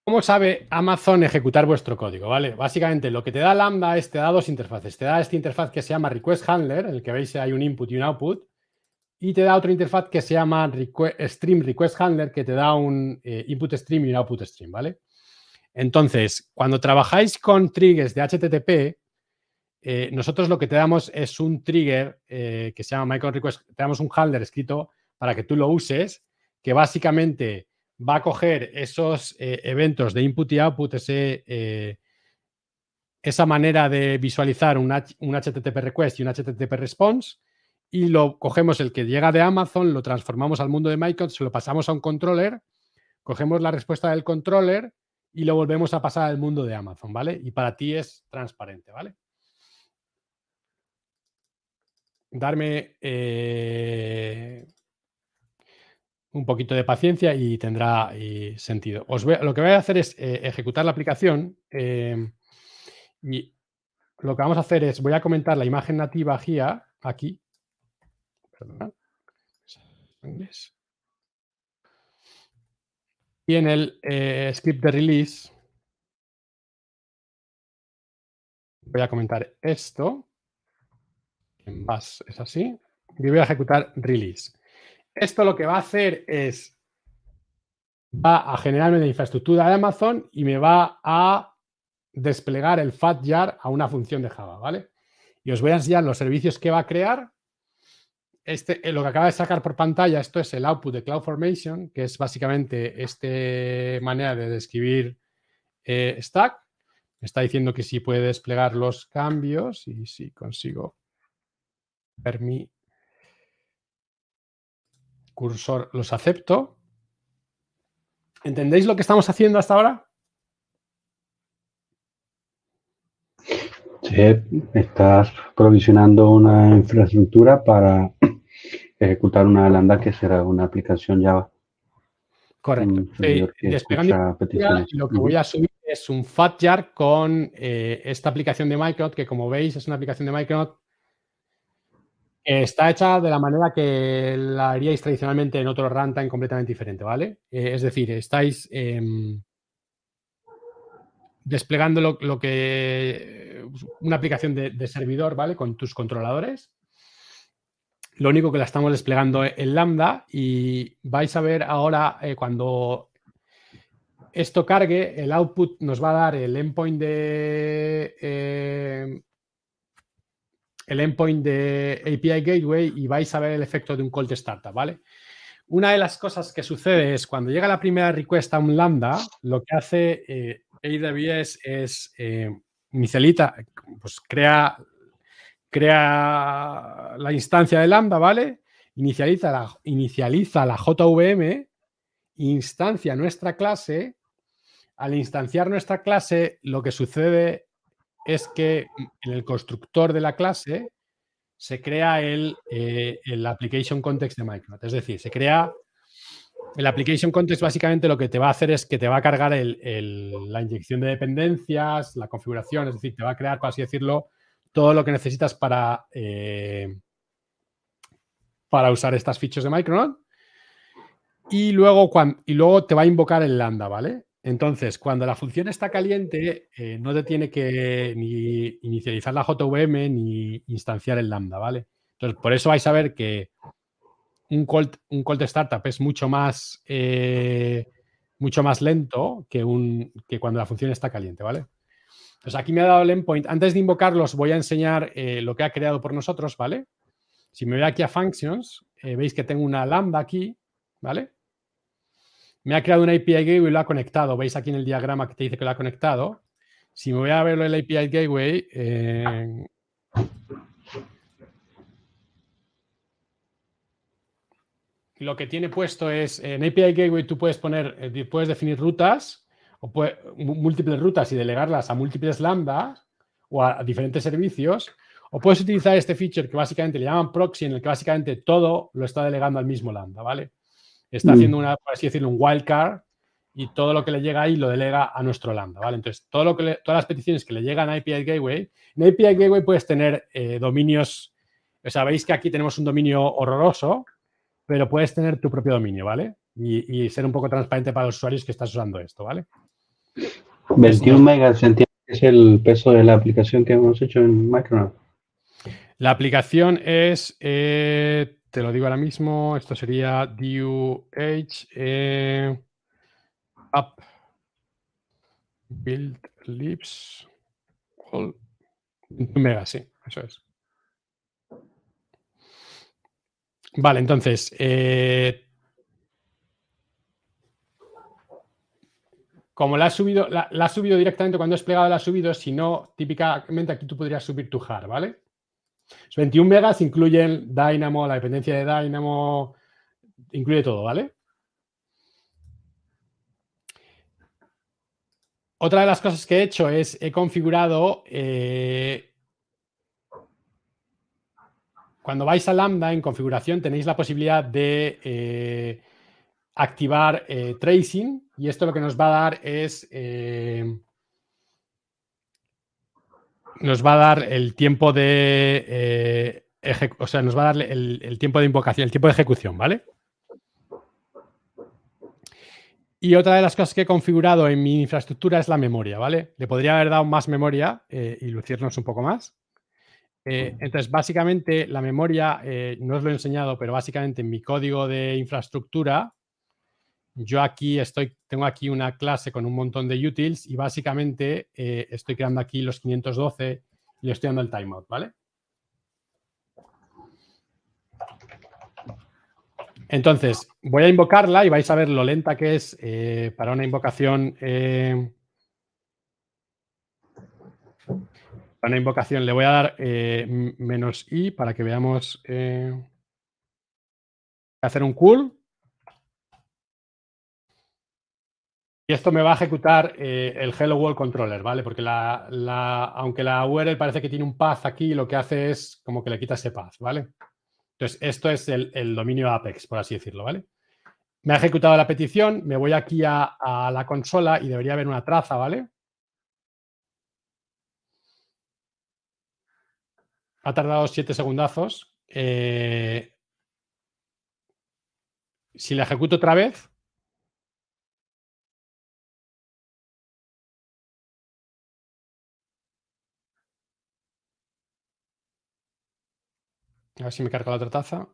¿Cómo sabe Amazon ejecutar vuestro código? ¿Vale? Básicamente lo que te da Lambda es te da dos interfaces. Te da esta interfaz que se llama Request Handler, en el que veis hay un input y un output y te da otra interfaz que se llama Stream Request Handler, que te da un eh, input stream y un output stream, ¿vale? Entonces, cuando trabajáis con triggers de HTTP, eh, nosotros lo que te damos es un trigger eh, que se llama Micro Request, te damos un handler escrito para que tú lo uses, que básicamente va a coger esos eventos de input y output, ese, esa manera de visualizar un HTTP request y un HTTP response, y lo cogemos el que llega de Amazon, lo transformamos al mundo de Microsoft, se lo pasamos a un controller, cogemos la respuesta del controller y lo volvemos a pasar al mundo de Amazon, ¿vale? Y para ti es transparente, ¿vale? Darme eh, un poquito de paciencia y tendrá eh, sentido. Os lo que voy a hacer es eh, ejecutar la aplicación y lo que vamos a hacer es, voy a comentar la imagen nativa GIA aquí y en el eh, script de release voy a comentar esto. En bash es así. Y voy a ejecutar release. Esto lo que va a hacer es va a generarme la infraestructura de Amazon y me va a desplegar el Jar a una función de Java, ¿vale? Y os voy a enseñar los servicios que va a crear este, eh, lo que acaba de sacar por pantalla, esto es el output de CloudFormation, que es básicamente esta manera de describir eh, stack. Me está diciendo que si puede desplegar los cambios y si consigo permi cursor, los acepto. ¿Entendéis lo que estamos haciendo hasta ahora? Sí, estás provisionando una infraestructura para ejecutar una lambda que será una aplicación Java. Correcto. lo que voy a subir es un FatJar con eh, esta aplicación de Micro que como veis es una aplicación de Micro está hecha de la manera que la haríais tradicionalmente en otro runtime completamente diferente, ¿vale? Eh, es decir, estáis em, desplegando lo, que una aplicación de servidor, ¿vale? Con tus controladores lo único que la estamos desplegando en Lambda y vais a ver ahora eh, cuando esto cargue, el output nos va a dar el endpoint de eh, el endpoint de API Gateway y vais a ver el efecto de un call de startup, ¿vale? Una de las cosas que sucede es cuando llega la primera request a un lambda, lo que hace eh, AWS es eh, celita pues crea crea la instancia de Lambda, ¿vale? Inicializa la, inicializa la JVM, instancia nuestra clase. Al instanciar nuestra clase, lo que sucede es que en el constructor de la clase se crea el, eh, el application context de Microsoft. Es decir, se crea el application context básicamente lo que te va a hacer es que te va a cargar la inyección de dependencias, la configuración, es decir, te va a crear, por así decirlo, todo lo que necesitas para, eh, para usar estas fichas de Micronaut. Y luego, cuando, y luego te va a invocar el lambda, ¿vale? Entonces, cuando la función está caliente, eh, no te tiene que ni inicializar la JVM ni instanciar el lambda, ¿vale? Entonces, por eso vais a ver que un cold, un cold startup es mucho más, eh, mucho más lento que, un, que cuando la función está caliente, ¿vale? Entonces pues aquí me ha dado el endpoint. Antes de invocarlos voy a enseñar eh, lo que ha creado por nosotros, ¿vale? Si me voy aquí a Functions, eh, veis que tengo una lambda aquí, ¿vale? Me ha creado una API Gateway y lo ha conectado. Veis aquí en el diagrama que te dice que lo ha conectado. Si me voy a verlo el API Gateway... Eh, lo que tiene puesto es, en API Gateway tú puedes poner, puedes definir rutas o múltiples rutas y delegarlas a múltiples Lambda o a, diferentes servicios, o puedes utilizar este feature que básicamente le llaman proxy, en el que básicamente todo lo está delegando al mismo lambda, ¿vale? Está mm. haciendo una, por así decirlo, un wildcard y todo lo que le llega ahí lo delega a nuestro lambda, ¿vale? Entonces, todo lo que todas las peticiones que le llegan a API Gateway, en API Gateway puedes tener eh, dominios, o sea, veis que aquí tenemos un dominio horroroso, pero puedes tener tu propio dominio, ¿vale? y, ser un poco transparente para los usuarios que estás usando esto, ¿vale? 21 megas, entiendo es el peso de la aplicación que hemos hecho en Micronaut. La aplicación es, eh, te lo digo ahora mismo, esto sería DUH eh, App Build Lips 21 Mega, sí, eso es. Vale, entonces, eh, como la has subido, la, subido directamente cuando es plegado la has subido, si no, típicamente aquí tú podrías subir tu hard, ¿vale? 21 megas incluyen Dynamo, la dependencia de Dynamo, incluye todo, ¿vale? Otra de las cosas que he hecho es he configurado eh, cuando vais a Lambda en configuración tenéis la posibilidad de eh, activar eh, tracing y esto lo que nos va a dar es... Eh, nos va a dar el tiempo de... Eh, o sea, nos va a el, tiempo de invocación, el tiempo de ejecución, ¿vale? Y otra de las cosas que he configurado en mi infraestructura es la memoria, ¿vale? Le podría haber dado más memoria eh, y lucirnos un poco más. entonces, básicamente, la memoria, no os lo he enseñado, pero básicamente en mi código de infraestructura, yo aquí estoy, tengo aquí una clase con un montón de utils y básicamente eh, estoy creando aquí los 512 y le estoy dando el timeout, ¿vale? Entonces, voy a invocarla y vais a ver lo lenta que es eh, para una invocación. Eh, para una invocación le voy a dar menos i para que veamos hacer un cool Y esto me va a ejecutar eh, el Hello World Controller, ¿vale? Porque aunque la URL parece que tiene un path aquí, lo que hace es como que le quita ese path, ¿vale? Entonces, esto es el, dominio Apex, por así decirlo, ¿vale? Me ha ejecutado la petición, me voy aquí a, la consola y debería haber una traza, ¿vale? Ha tardado siete segundazos. Eh, si la ejecuto otra vez, A ver si me cargo la otra taza.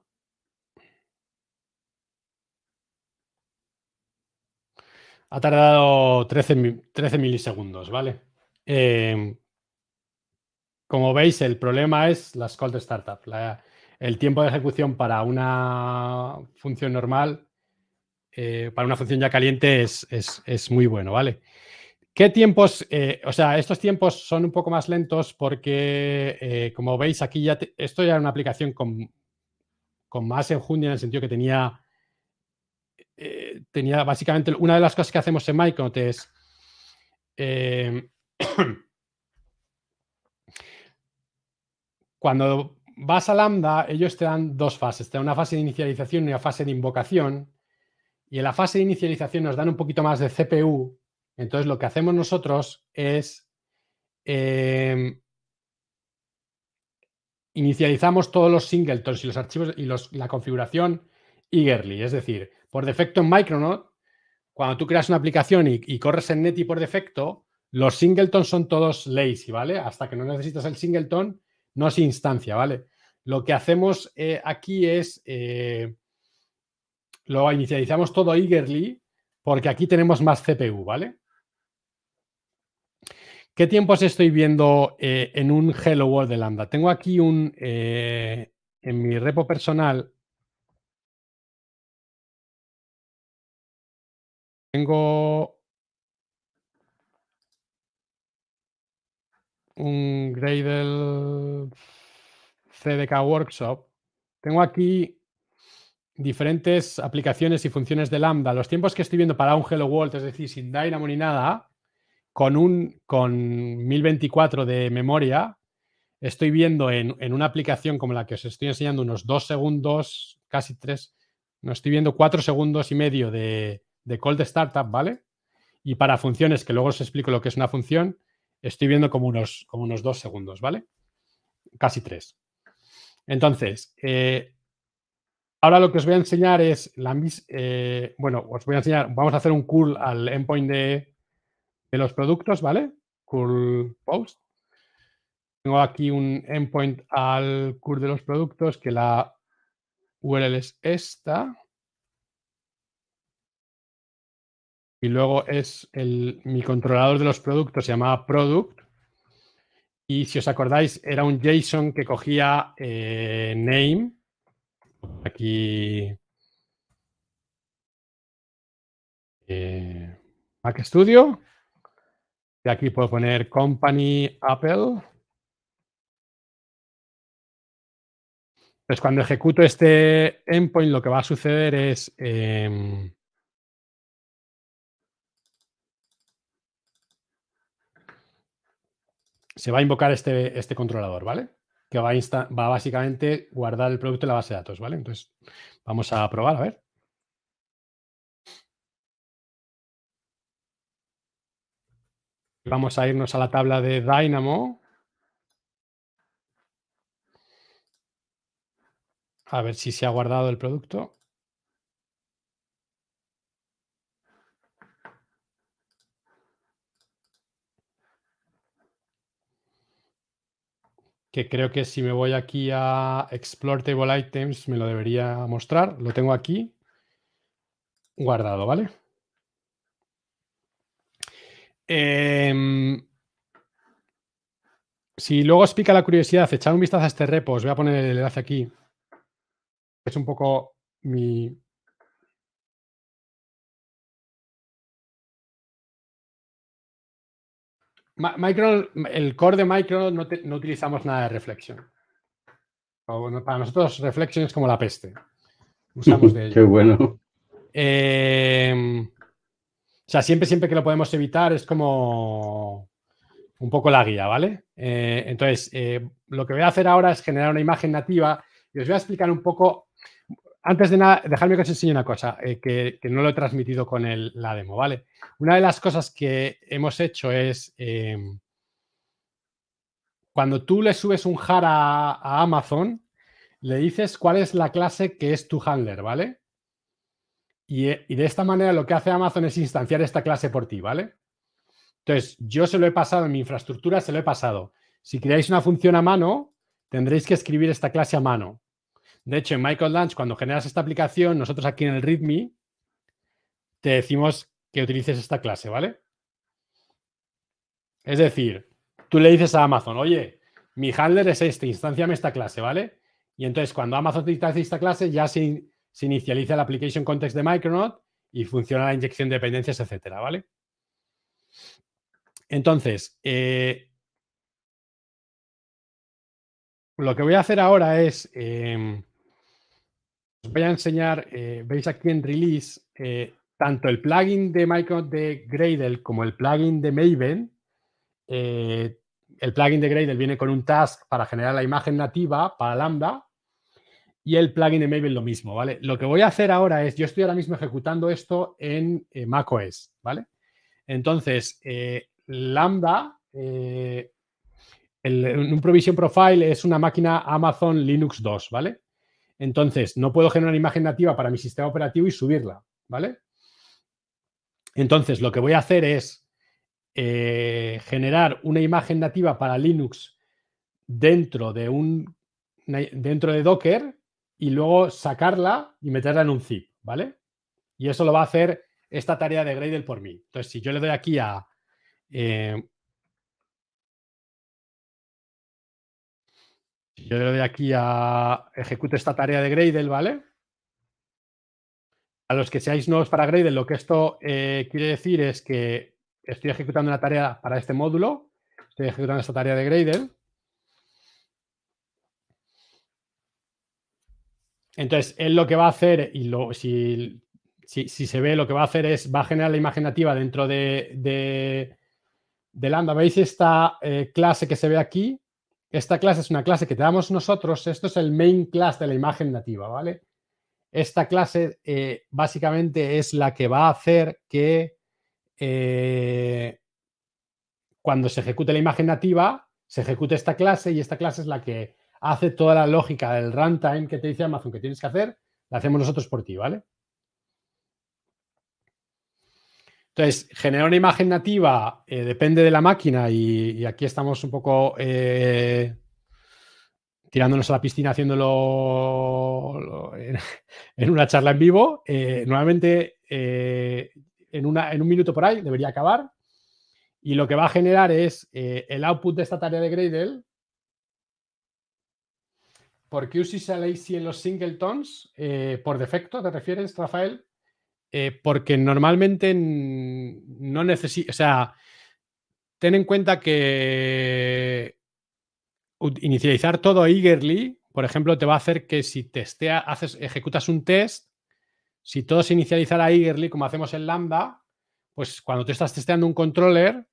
Ha tardado 13, milisegundos, ¿vale? Em, como veis, el problema es las calls de startup. el tiempo de ejecución para una función normal, eh, para una función ya caliente, es muy bueno, ¿vale? ¿Qué tiempos? Eh, o sea, estos tiempos son un poco más lentos porque, eh, como veis, aquí ya esto ya era una aplicación con, con, más enjundia en el sentido que tenía, eh, tenía básicamente una de las cosas que hacemos en MyConte es [clears throat] cuando vas a Lambda, ellos te dan dos fases, te dan una fase de inicialización y una fase de invocación. Y en la fase de inicialización nos dan un poquito más de CPU entonces, lo que hacemos nosotros es em, inicializamos todos los singletons y los archivos y los, la configuración eagerly. Es decir, por defecto en Micronaut, cuando tú creas una aplicación y, corres en Netty por defecto, los singletons son todos lazy, ¿vale? Hasta que no necesitas el singleton, no se instancia, ¿vale? Lo que hacemos eh, aquí es, eh, lo inicializamos todo eagerly porque aquí tenemos más CPU, ¿vale? ¿Qué tiempos estoy viendo eh, en un Hello World de Lambda? Tengo aquí un, eh, en mi repo personal, tengo un Gradle CDK Workshop. Tengo aquí diferentes aplicaciones y funciones de Lambda. Los tiempos que estoy viendo para un Hello World, es decir, sin Dynamo ni nada, con, un, con 1024 de memoria, estoy viendo en, una aplicación como la que os estoy enseñando unos dos segundos, casi tres, no estoy viendo cuatro segundos y medio de, de call de startup, ¿vale? Y para funciones, que luego os explico lo que es una función, estoy viendo como unos, unos dos segundos, ¿vale? Casi tres. Entonces, eh, ahora lo que os voy a enseñar es la eh, bueno, os voy a enseñar, vamos a hacer un cool al endpoint de, de los productos, ¿vale? Curl post. Tengo aquí un endpoint al curl de los productos que la URL es esta. Y luego es el, mi controlador de los productos, se llamaba product. Y si os acordáis, era un JSON que cogía eh, name. Aquí. Eh, Mac Studio. De aquí puedo poner company Apple. Pues cuando ejecuto este endpoint, lo que va a suceder es... Em, se va a invocar este, este controlador, ¿vale? Que va, va a básicamente guardar el producto en la base de datos, ¿vale? Entonces, vamos a probar, a ver. Vamos a irnos a la tabla de Dynamo. A ver si se ha guardado el producto. que creo que si me voy aquí a Explore Table Items me lo debería mostrar. Lo tengo aquí guardado, ¿vale? Em, si luego os pica la curiosidad, echad un vistazo a este repo, os voy a poner el enlace aquí. Es un poco mi, Micro el core de micro no, utilizamos nada de reflexion. para nosotros reflexion es como la peste. Usamos [laughs] de ello. Qué bueno. Em, o sea, siempre, siempre que lo podemos evitar es como un poco la guía, ¿vale? Eh, entonces, eh, lo que voy a hacer ahora es generar una imagen nativa y os voy a explicar un poco, antes de nada, dejadme que os enseñe una cosa eh, que, no lo he transmitido con la demo, ¿vale? Una de las cosas que hemos hecho es, cuando tú le subes un jar a Amazon, le dices cuál es la clase que es tu handler, ¿vale? Eh, y, de esta manera lo que hace Amazon es instanciar esta clase por ti, ¿vale? Entonces, yo se lo he pasado en mi infraestructura, se lo he pasado. Si creáis una función a mano, tendréis que escribir esta clase a mano. De hecho, en Michael Lunch, cuando generas esta aplicación, nosotros aquí en el README te decimos que utilices esta clase, ¿vale? Es decir, tú le dices a Amazon, oye, mi handler es este, instanciame esta clase, ¿vale? Y entonces cuando Amazon te instancia esta clase, ya se, se inicializa el application context de Micronaut y funciona la inyección de dependencias, etcétera, ¿vale? Entonces, eh, lo que voy a hacer ahora es, em, os voy a enseñar, eh, veis aquí en release, eh, tanto el plugin de Micronaut de Gradle como el plugin de Maven, el plugin de Gradle viene con un task para generar la imagen nativa para Lambda, y el plugin Maven lo mismo, ¿vale? Lo que voy a hacer ahora es, yo estoy ahora mismo ejecutando esto en eh, macOS, ¿vale? Entonces, eh, Lambda, eh, un provision profile es una máquina Amazon Linux 2, ¿vale? Entonces, no puedo generar una imagen nativa para mi sistema operativo y subirla, ¿vale? Entonces, lo que voy a hacer es generar una imagen nativa para Linux dentro de un dentro de Docker y luego sacarla y meterla en un zip, ¿vale? Y eso lo va a hacer esta tarea de Gradle por mí. Entonces, si yo le doy aquí a... Eh, yo le doy aquí a ejecute esta tarea de Gradle, ¿vale? A los que seáis nuevos para Gradle, lo que esto eh, quiere decir es que estoy ejecutando una tarea para este módulo, estoy ejecutando esta tarea de Gradle Entonces, él lo que va a hacer, y si, se ve, lo que va a hacer es, va a generar la imagen nativa dentro de, de, Lambda. ¿Veis esta eh, clase que se ve aquí? Esta clase es una clase que te damos nosotros. Esto es el main class de la imagen nativa, ¿vale? Esta clase eh, básicamente es la que va a hacer que eh, cuando se ejecute la imagen nativa, se ejecute esta clase y esta clase es la que hace toda la lógica del runtime que te dice Amazon que tienes que hacer, la hacemos nosotros por ti, ¿vale? Entonces, generar una imagen nativa eh, depende de la máquina y, aquí estamos un poco eh, tirándonos a la piscina haciéndolo [laughs] en, una charla en vivo. Eh, nuevamente, en, en un minuto por ahí debería acabar. Y lo que va a generar es el output de esta tarea de Gradle por qué usas lazy en los singletons, eh, por defecto, ¿te refieres, Rafael? Eh, porque normalmente no necesito. o sea, ten en cuenta que inicializar todo eagerly, por ejemplo, te va a hacer que si testea, haces, ejecutas un test, si todo se inicializara eagerly, como hacemos en Lambda, pues cuando tú estás testeando un controller,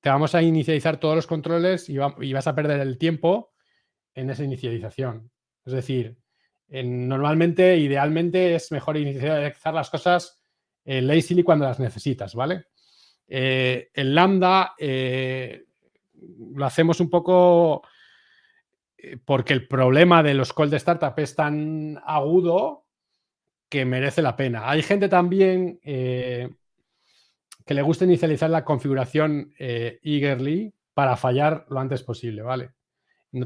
te vamos a inicializar todos los controles y vas a perder el tiempo en esa inicialización. Es decir, normalmente, idealmente, es mejor inicializar las cosas Lazy eh, lazily cuando las necesitas, ¿vale? Eh, en lambda eh, lo hacemos un poco porque el problema de los cold de startup es tan agudo que merece la pena. Hay gente también que le gusta inicializar la configuración eagerly para fallar lo antes posible, ¿vale?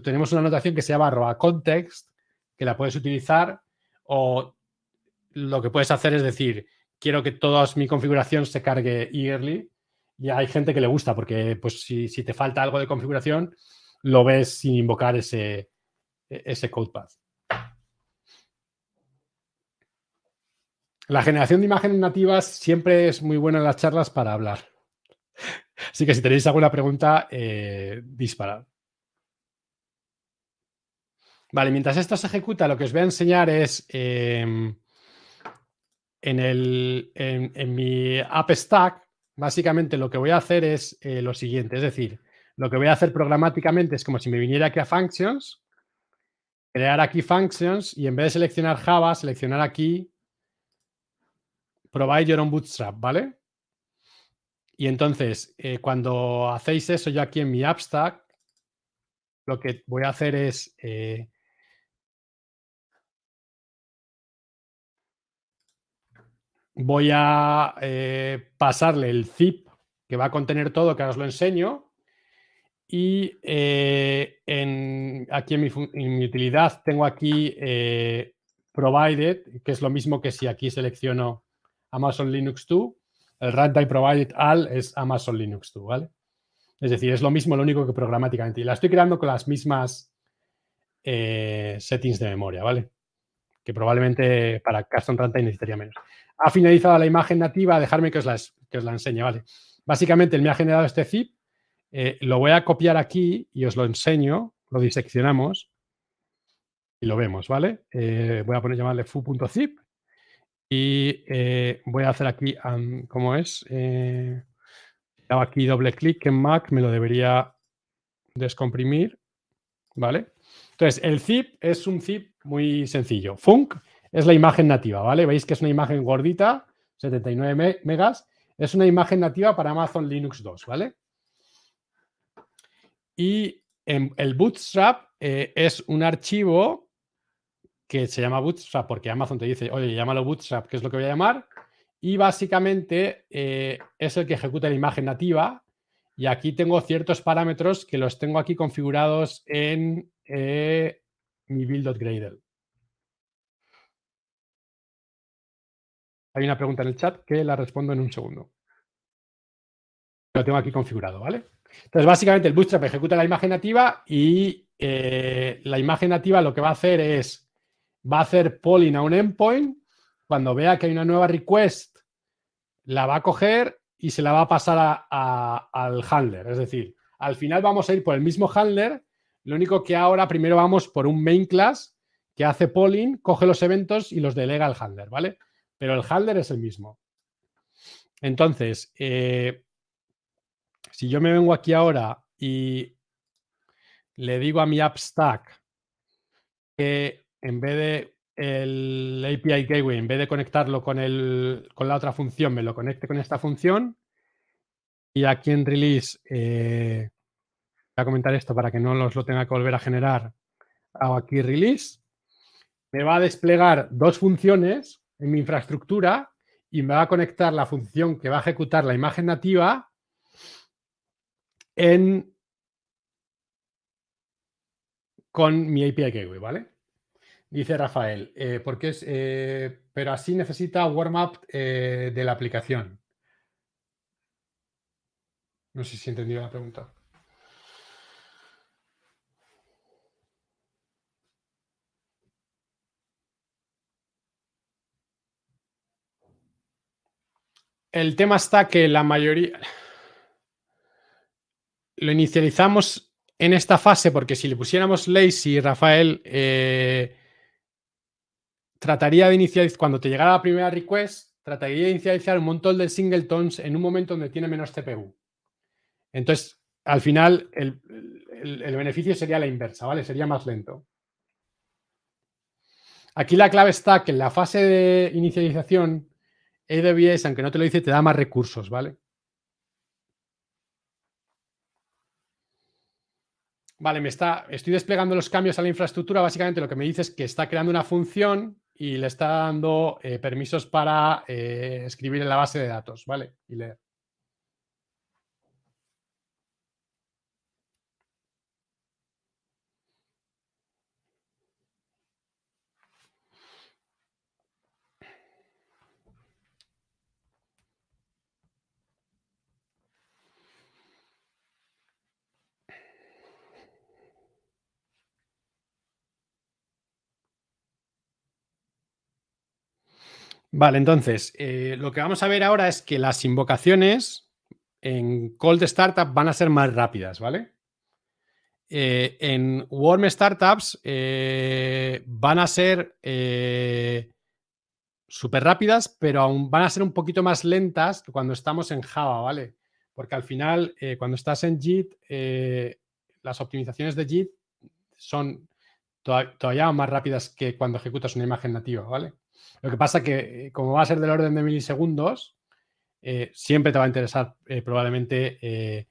tenemos una anotación que se llama arroba context, que la puedes utilizar o lo que puedes hacer es decir, quiero que toda mi configuración se cargue yearly y hay gente que le gusta porque pues si, te falta algo de configuración, lo ves sin invocar ese, ese code path. La generación de imágenes nativas siempre es muy buena en las charlas para hablar. [laughs] Así que si tenéis alguna pregunta, eh, disparad. Vale, mientras esto se ejecuta, lo que os voy a enseñar es em, en, mi App Stack, básicamente lo que voy a hacer es eh, lo siguiente, es decir, lo que voy a hacer programáticamente es como si me viniera aquí a Functions, crear aquí Functions y en vez de seleccionar Java, seleccionar aquí Provide Your Own Bootstrap, ¿vale? Y entonces, eh, cuando hacéis eso yo aquí en mi App Stack, lo que voy a hacer es eh, voy a eh, pasarle el zip que va a contener todo, que ahora os lo enseño. Y eh, en, aquí en mi, utilidad tengo aquí eh, provided, que es lo mismo que si aquí selecciono Amazon Linux 2, el runtime provided al es Amazon Linux 2, ¿vale? Es decir, es lo mismo, lo único que programáticamente. Y la estoy creando con las mismas settings de memoria, ¿vale? Que probablemente para Custom Runtime necesitaría menos ha finalizado la imagen nativa, dejarme que os, os la enseñe, ¿vale? Básicamente, él me ha generado este zip, eh, lo voy a copiar aquí y os lo enseño, lo diseccionamos y lo vemos, ¿vale? Eh, voy a poner llamarle foo.zip y eh, voy a hacer aquí, ¿cómo es? hago aquí doble clic en Mac, me lo debería descomprimir, ¿vale? Entonces, el zip es un zip muy sencillo, Funk es la imagen nativa, ¿vale? Veis que es una imagen gordita, 79 megas, es una imagen nativa para Amazon Linux 2, ¿vale? Y el Bootstrap eh, es un archivo que se llama Bootstrap porque Amazon te dice, oye, llámalo Bootstrap, que es lo que voy a llamar, y básicamente eh, es el que ejecuta la imagen nativa y aquí tengo ciertos parámetros que los tengo aquí configurados en eh, mi build.gradle. Hay una pregunta en el chat que la respondo en un segundo. Lo tengo aquí configurado, ¿vale? Entonces, básicamente el Bootstrap ejecuta la imagen nativa y eh, la imagen nativa lo que va a hacer es, va a hacer polling a un endpoint. Cuando vea que hay una nueva request, la va a coger y se la va a pasar al handler. Es decir, al final vamos a ir por el mismo handler, lo único que ahora primero vamos por un main class que hace polling, coge los eventos y los delega al handler, ¿vale? pero el handler es el mismo. Entonces, eh, si yo me vengo aquí ahora y le digo a mi app stack que en vez de el API Gateway, en vez de conectarlo con, la otra función, me lo conecte con esta función, y aquí en release, eh, voy a comentar esto para que no los lo tenga que volver a generar, hago aquí release, me va a desplegar dos funciones en mi infraestructura y me va a conectar la función que va a ejecutar la imagen nativa en, con mi API Gateway, ¿vale? Dice Rafael, eh, porque es, eh, pero así necesita warm-up eh, de la aplicación. No sé si he entendido la pregunta. El tema está que la mayoría lo inicializamos en esta fase porque si le pusiéramos Lazy, Rafael, eh, trataría de inicializar cuando te llegara la primera request, trataría de inicializar un montón de singletons en un momento donde tiene menos CPU. Entonces, al final, el, el beneficio sería la inversa, ¿vale? Sería más lento. Aquí la clave está que en la fase de inicialización AWS, aunque no te lo dice, te da más recursos, ¿vale? Vale, me está, estoy desplegando los cambios a la infraestructura. Básicamente lo que me dice es que está creando una función y le está dando eh, permisos para eh, escribir en la base de datos, ¿vale? Y leer. Vale, entonces, eh, lo que vamos a ver ahora es que las invocaciones en Cold Startup van a ser más rápidas, ¿vale? Eh, en Warm Startups eh, van a ser súper rápidas, pero aún van a ser un poquito más lentas que cuando estamos en Java, ¿vale? Porque al final, cuando estás en JIT, las optimizaciones de JIT son todavía más rápidas que cuando ejecutas una imagen nativa, ¿vale? Lo que pasa que, eh, como va a ser del orden de milisegundos, eh, siempre te va a interesar eh, probablemente,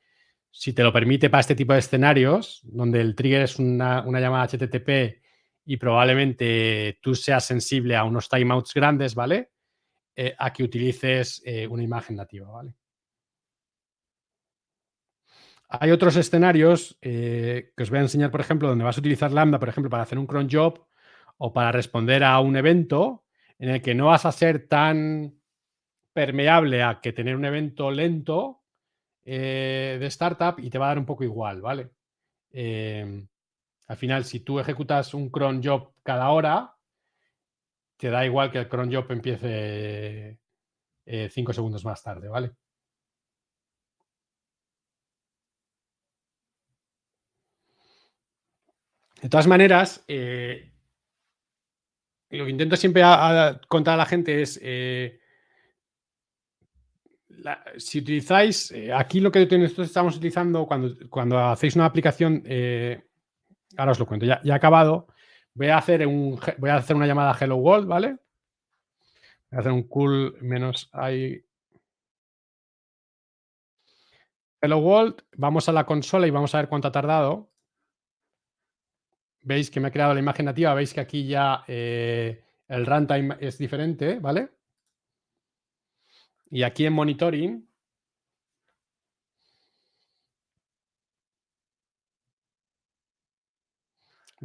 si te lo permite para este tipo de escenarios, donde el trigger es una, una llamada HTTP y probablemente tú seas sensible a unos timeouts grandes, ¿vale? a que utilices una imagen nativa, ¿vale? Hay otros escenarios que os voy a enseñar, por ejemplo, donde vas a utilizar Lambda, por ejemplo, para hacer un cron job o para responder a un evento, en el que no vas a ser tan permeable a que tener un evento lento eh, de startup y te va a dar un poco igual, ¿vale? Em, al final, si tú ejecutas un cron job cada hora, te da igual que el cron job empiece eh, cinco segundos más tarde, ¿vale? De todas maneras, eh, lo que intento siempre contar a la gente es, eh, si utilizáis, eh, aquí lo que nosotros estamos utilizando cuando, hacéis una aplicación, eh, ahora os lo cuento, ya, ya acabado, voy a, hacer un, voy a hacer una llamada Hello World, ¿vale? Voy a hacer un cool menos ahí. Hello World, vamos a la consola y vamos a ver cuánto ha tardado veis que me ha creado la imagen nativa, veis que aquí ya eh, el runtime es diferente, ¿vale? Y aquí en monitoring,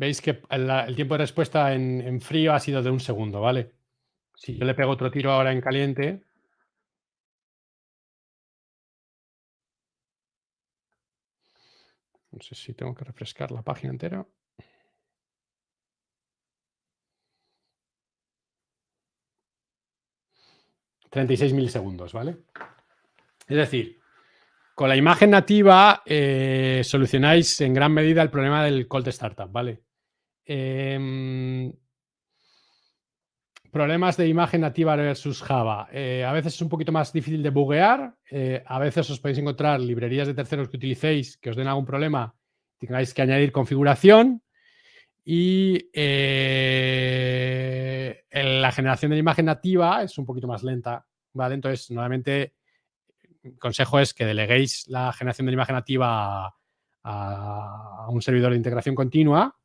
veis que el, tiempo de respuesta en, en, frío ha sido de un segundo, ¿vale? Si yo le pego otro tiro ahora en caliente. No sé si tengo que refrescar la página entera. 36 milisegundos, ¿vale? Es decir, con la imagen nativa eh, solucionáis en gran medida el problema del cold de startup, ¿vale? Em, problemas de imagen nativa versus Java. Eh, a veces es un poquito más difícil de buguear, eh, a veces os podéis encontrar librerías de terceros que utilicéis que os den algún problema, tengáis que añadir configuración. Y eh, la generación de la imagen nativa es un poquito más lenta, ¿vale? Entonces, nuevamente, el mm, consejo es que deleguéis la generación de la imagen nativa a, un servidor de integración continua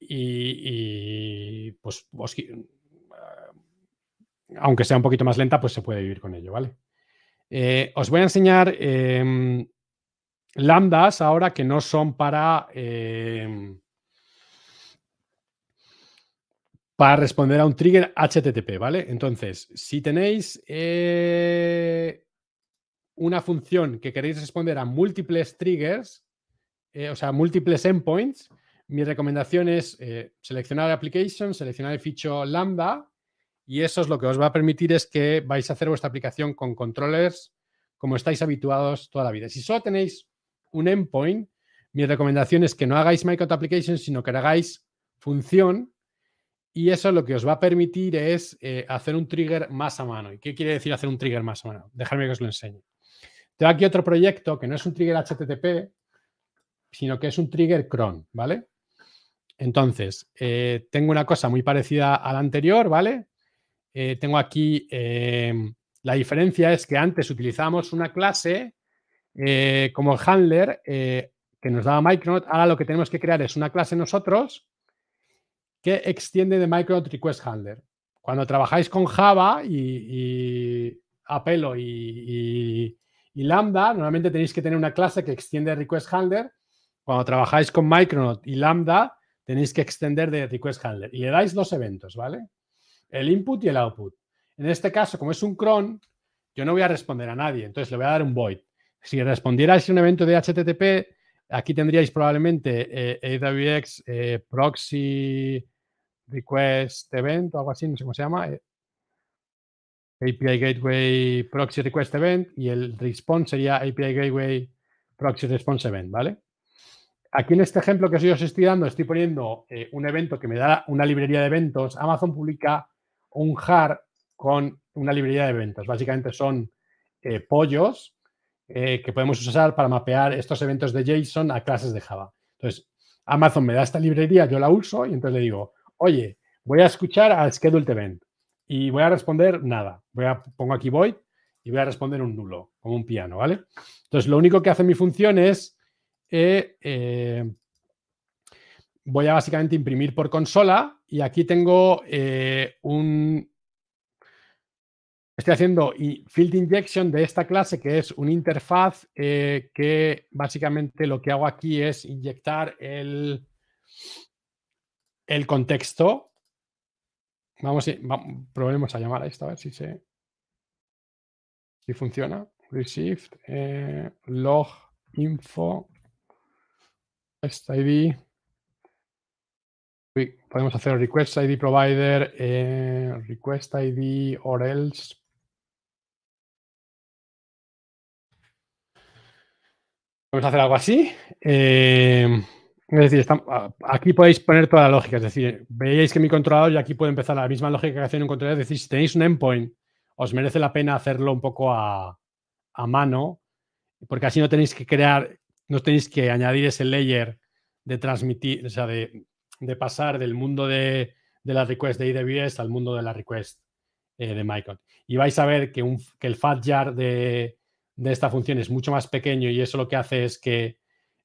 y, pues, eh, aunque sea un poquito más lenta, pues se puede vivir con ello, ¿vale? Eh, os voy a enseñar em, lambdas ahora que no son para... Em, para responder a un trigger HTTP, ¿vale? Entonces, si tenéis eh, una función que queréis responder a múltiples triggers, eh, o sea, múltiples endpoints, mi recomendación es eh, seleccionar application, seleccionar el ficho lambda, y eso es lo que os va a permitir es que vais a hacer vuestra aplicación con controllers como estáis habituados toda la vida. Si solo tenéis un endpoint, mi recomendación es que no hagáis micro application, sino que hagáis función y eso lo que os va a permitir es eh, hacer un trigger más a mano. ¿Y qué quiere decir hacer un trigger más a mano? Dejadme que os lo enseñe. Tengo aquí otro proyecto que no es un trigger HTTP, sino que es un trigger cron, ¿vale? Entonces, eh, tengo una cosa muy parecida a la anterior, ¿vale? Eh, tengo aquí, la diferencia es que antes utilizábamos una clase como handler que nos daba Micronaut. Ahora lo que tenemos que crear es una clase nosotros que extiende de Micro Request Handler. Cuando trabajáis con Java y, Apelo y, Lambda, normalmente tenéis que tener una clase que extiende Request Handler. Cuando trabajáis con Micronaut y Lambda, tenéis que extender de Request Handler. Y le dais dos eventos, ¿vale? El input y el output. En este caso, como es un cron, yo no voy a responder a nadie, entonces le voy a dar un void. Si respondierais a un evento de HTTP, aquí tendríais probablemente eh, AWX, eh, proxy, Request Event o algo así, no sé cómo se llama. Eh, API Gateway Proxy Request Event y el response sería API Gateway Proxy Response Event, ¿vale? Aquí en este ejemplo que yo os estoy dando, estoy poniendo eh, un evento que me da una librería de eventos. Amazon publica un jar con una librería de eventos. Básicamente son eh, pollos que podemos usar para mapear estos eventos de JSON a clases de Java. Entonces, Amazon me da esta librería, yo la uso y entonces le digo, oye, voy a escuchar al schedule Event y voy a responder nada. Voy a, pongo aquí void y voy a responder un nulo, como un piano, ¿vale? Entonces, lo único que hace mi función es, eh, eh, voy a básicamente imprimir por consola y aquí tengo eh, un... Estoy haciendo field injection de esta clase que es una interfaz que básicamente lo que hago aquí es inyectar el, el contexto. Vamos, a, a llamar a esta a ver si se. Si funciona. Reshift, eh, log, info, Request ID. podemos hacer request ID provider, eh, request ID or else. vamos a hacer algo así. Eh, es decir, aquí podéis poner toda la lógica. Es decir, veíais que mi controlador y aquí puedo empezar la misma lógica que hacía en un controlador. Es decir, si tenéis un endpoint, os merece la pena hacerlo un poco a, mano, porque así no tenéis que crear, no tenéis que añadir ese layer de transmitir, o sea, de, pasar del mundo de, de las requests de AWS al mundo de la request eh, de Michael. Y vais a ver que, el FATJAR de, de esta función es mucho más pequeño y eso lo que hace es que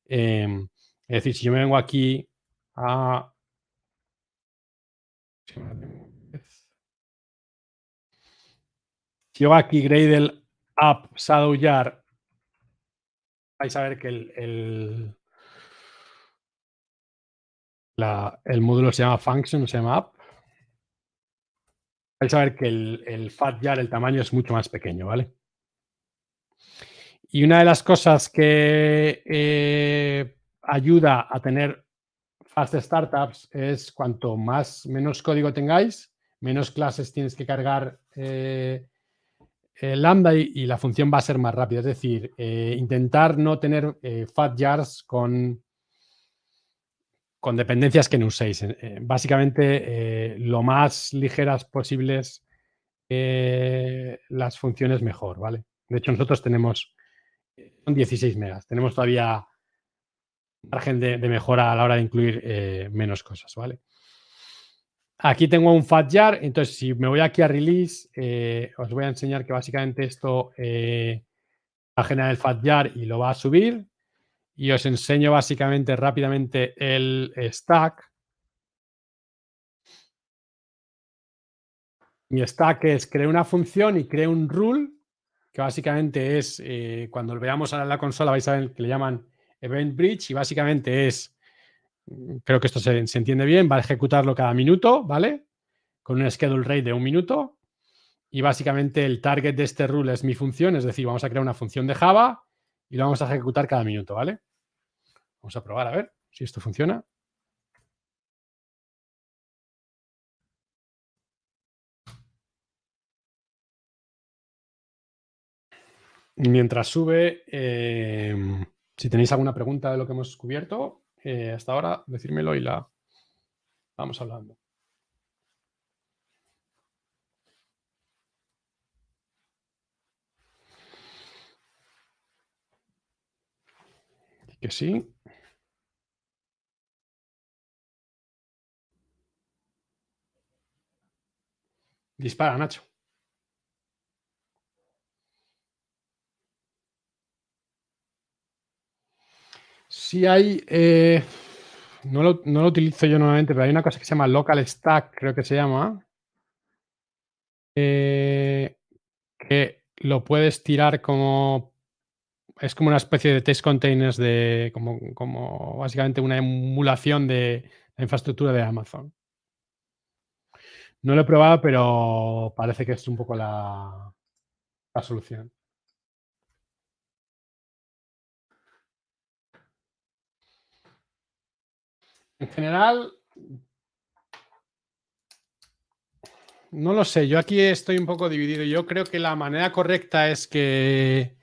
em, es decir, si yo me vengo aquí a... Si yo aquí Gradle app Shadow Jar, vais a ver que el, el, módulo se llama function, se llama app. Vais a ver que el, el fat jar, el tamaño es mucho más pequeño, ¿vale? Y una de las cosas que eh, ayuda a tener fast startups es cuanto más menos código tengáis, menos clases tienes que cargar el eh, eh, Lambda y, la función va a ser más rápida. Es decir, eh, intentar no tener fat jars con, con dependencias que no uséis. básicamente, lo más ligeras posibles las funciones mejor, ¿vale? De hecho, nosotros tenemos 16 megas. Tenemos todavía margen de, mejora a la hora de incluir eh, menos cosas, ¿vale? Aquí tengo un fat entonces si me voy aquí a release, eh, os voy a enseñar que básicamente esto eh, va a generar el fat y lo va a subir. Y os enseño básicamente rápidamente el stack. Mi stack es crear una función y crear un rule, que básicamente es, cuando lo veamos ahora en la consola, vais a ver que le llaman Event Bridge y básicamente es, mm, creo que esto se, entiende bien, va a ejecutarlo cada minuto, ¿vale? Con un schedule rate de un minuto. Y básicamente el target de este rule es mi función, es decir, vamos a crear una función de Java y lo vamos a ejecutar cada minuto, ¿vale? Vamos a probar a ver si esto funciona. Mientras sube, eh... Si tenéis alguna pregunta de lo que hemos descubierto eh, hasta ahora, decírmelo y la vamos hablando. Que sí. Dispara, Nacho. Sí hay, eh, no, lo, no, lo, utilizo yo normalmente, pero hay una cosa que se llama Local Stack, creo que se llama, eh, que lo puedes tirar como, es como una especie de test containers de, como, como básicamente una emulación de la infraestructura de Amazon. No lo he probado, pero parece que es un poco la solución. En general, no lo sé, yo aquí estoy un poco dividido. Yo creo que la manera correcta es que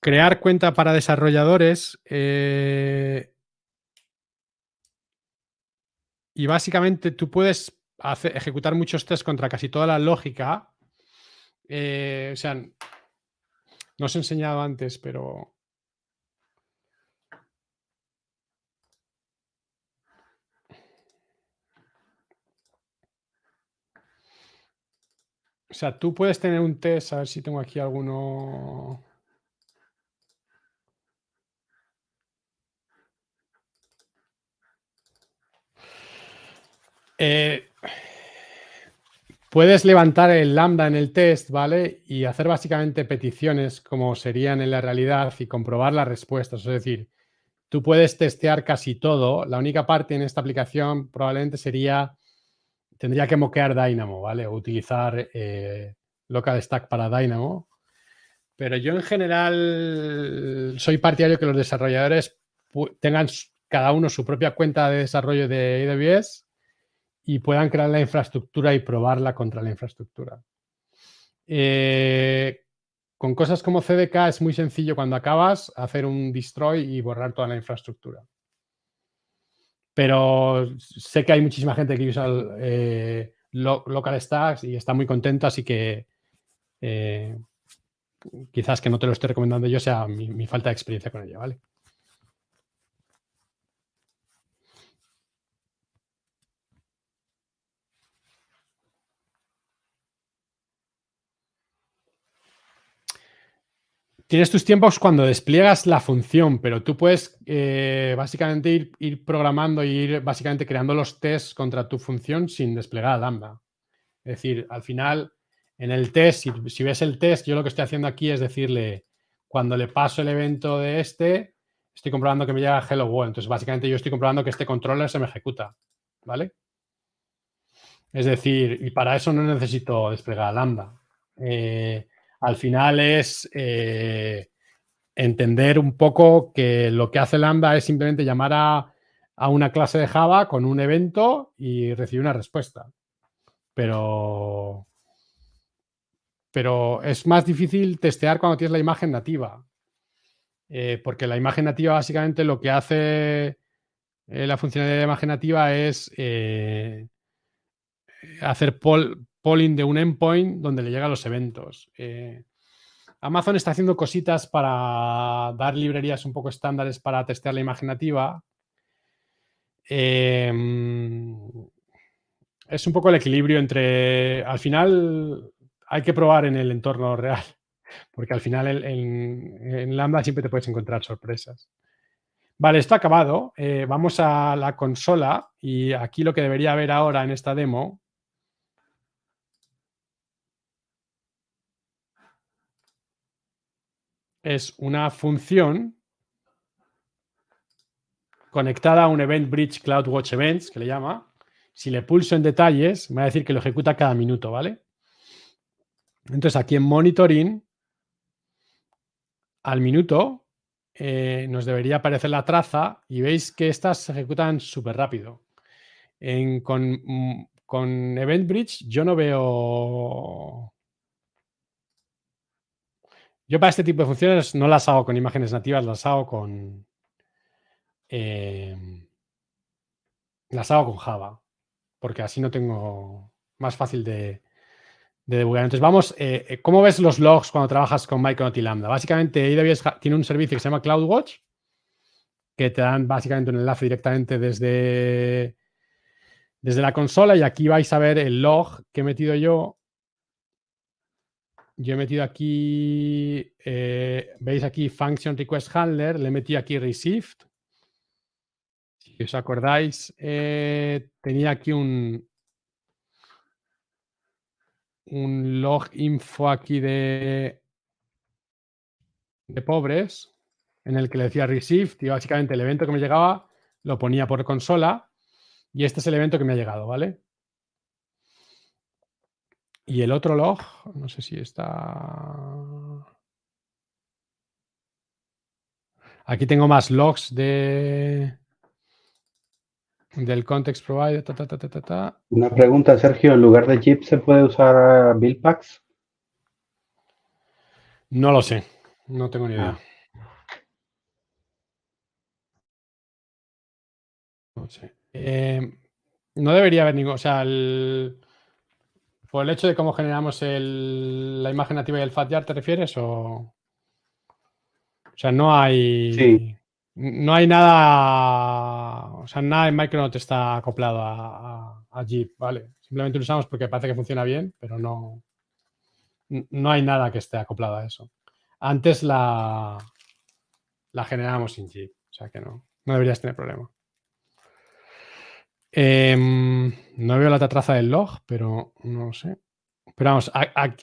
crear cuenta para desarrolladores eh, y básicamente tú puedes hacer, ejecutar muchos tests contra casi toda la lógica. Eh, o sea, no os he enseñado antes, pero O sea, tú puedes tener un test, a ver si tengo aquí alguno. Eh, puedes levantar el lambda en el test, ¿vale? Y hacer básicamente peticiones como serían en la realidad y comprobar las respuestas. Es decir, tú puedes testear casi todo. La única parte en esta aplicación probablemente sería tendría que moquear Dynamo, ¿vale? O utilizar eh, local stack para Dynamo. Pero yo en general soy partidario que los desarrolladores tengan cada uno su propia cuenta de desarrollo de AWS y puedan crear la infraestructura y probarla contra la infraestructura. Eh, con cosas como CDK es muy sencillo cuando acabas hacer un destroy y borrar toda la infraestructura. Pero sé que hay muchísima gente que usa eh, local stacks y está muy contenta, así que eh, quizás que no te lo esté recomendando yo sea mi, mi falta de experiencia con ello, ¿vale? tienes tus tiempos cuando despliegas la función, pero tú puedes eh, básicamente ir, programando y ir básicamente creando los tests contra tu función sin desplegar a Lambda. Es decir, al final, en el test, si, ves el test, yo lo que estoy haciendo aquí es decirle, cuando le paso el evento de este, estoy comprobando que me llega Hello World. Entonces, básicamente yo estoy comprobando que este controller se me ejecuta, ¿vale? Es decir, y para eso no necesito desplegar a Lambda. Eh, al final es eh, entender un poco que lo que hace Lambda es simplemente llamar a, una clase de Java con un evento y recibir una respuesta. Pero, pero es más difícil testear cuando tienes la imagen nativa. Eh, porque la imagen nativa básicamente lo que hace eh, la funcionalidad de imagen nativa es hacer pol polling de un endpoint donde le llegan los eventos. Eh, Amazon está haciendo cositas para dar librerías un poco estándares para testear la imaginativa. Em, es un poco el equilibrio entre, al final hay que probar en el entorno real, [laughs] porque al final en, Lambda siempre te puedes encontrar sorpresas. Vale, esto acabado. Eh, vamos a la consola y aquí lo que debería haber ahora en esta demo es una función conectada a un Event Bridge Cloud Events, que le llama. Si le pulso en detalles, me va a decir que lo ejecuta cada minuto, ¿vale? Entonces aquí en Monitoring, al minuto, eh, nos debería aparecer la traza y veis que estas se ejecutan súper rápido. con, mm, con Event Bridge yo no veo yo para este tipo de funciones no las hago con imágenes nativas, las hago con. Em, las hago con Java, porque así no tengo más fácil de, de debugar. Entonces, vamos, eh, eh, ¿cómo ves los logs cuando trabajas con Micronaut y Lambda? Básicamente, AWS tiene un servicio que se llama CloudWatch, que te dan básicamente un enlace directamente desde, desde la consola y aquí vais a ver el log que he metido yo yo he metido aquí, eh, veis aquí function request handler, le metí aquí received. Si os acordáis, eh, tenía aquí un, un log info aquí de, de pobres en el que le decía received y básicamente el evento que me llegaba lo ponía por consola y este es el evento que me ha llegado, ¿vale? Y el otro log, no sé si está... Aquí tengo más logs de del context provider. Una pregunta, Sergio. ¿En lugar de chips, se puede usar ah, build No lo sé. No tengo ni idea. Ah. No sé. Em, no debería haber ningún... O sea, el... ¿Por el hecho de cómo generamos la imagen nativa y el yard te refieres? O, o sea, no hay. No hay nada. O sea, nada en te está acoplado a, Jeep, ¿vale? Simplemente lo usamos porque parece que funciona bien, pero no. No hay nada que esté acoplado a eso. Antes la, la generábamos sin Jeep, o sea que no, no deberías tener problema. Em, no veo la traza del log, pero no sé. Pero vamos,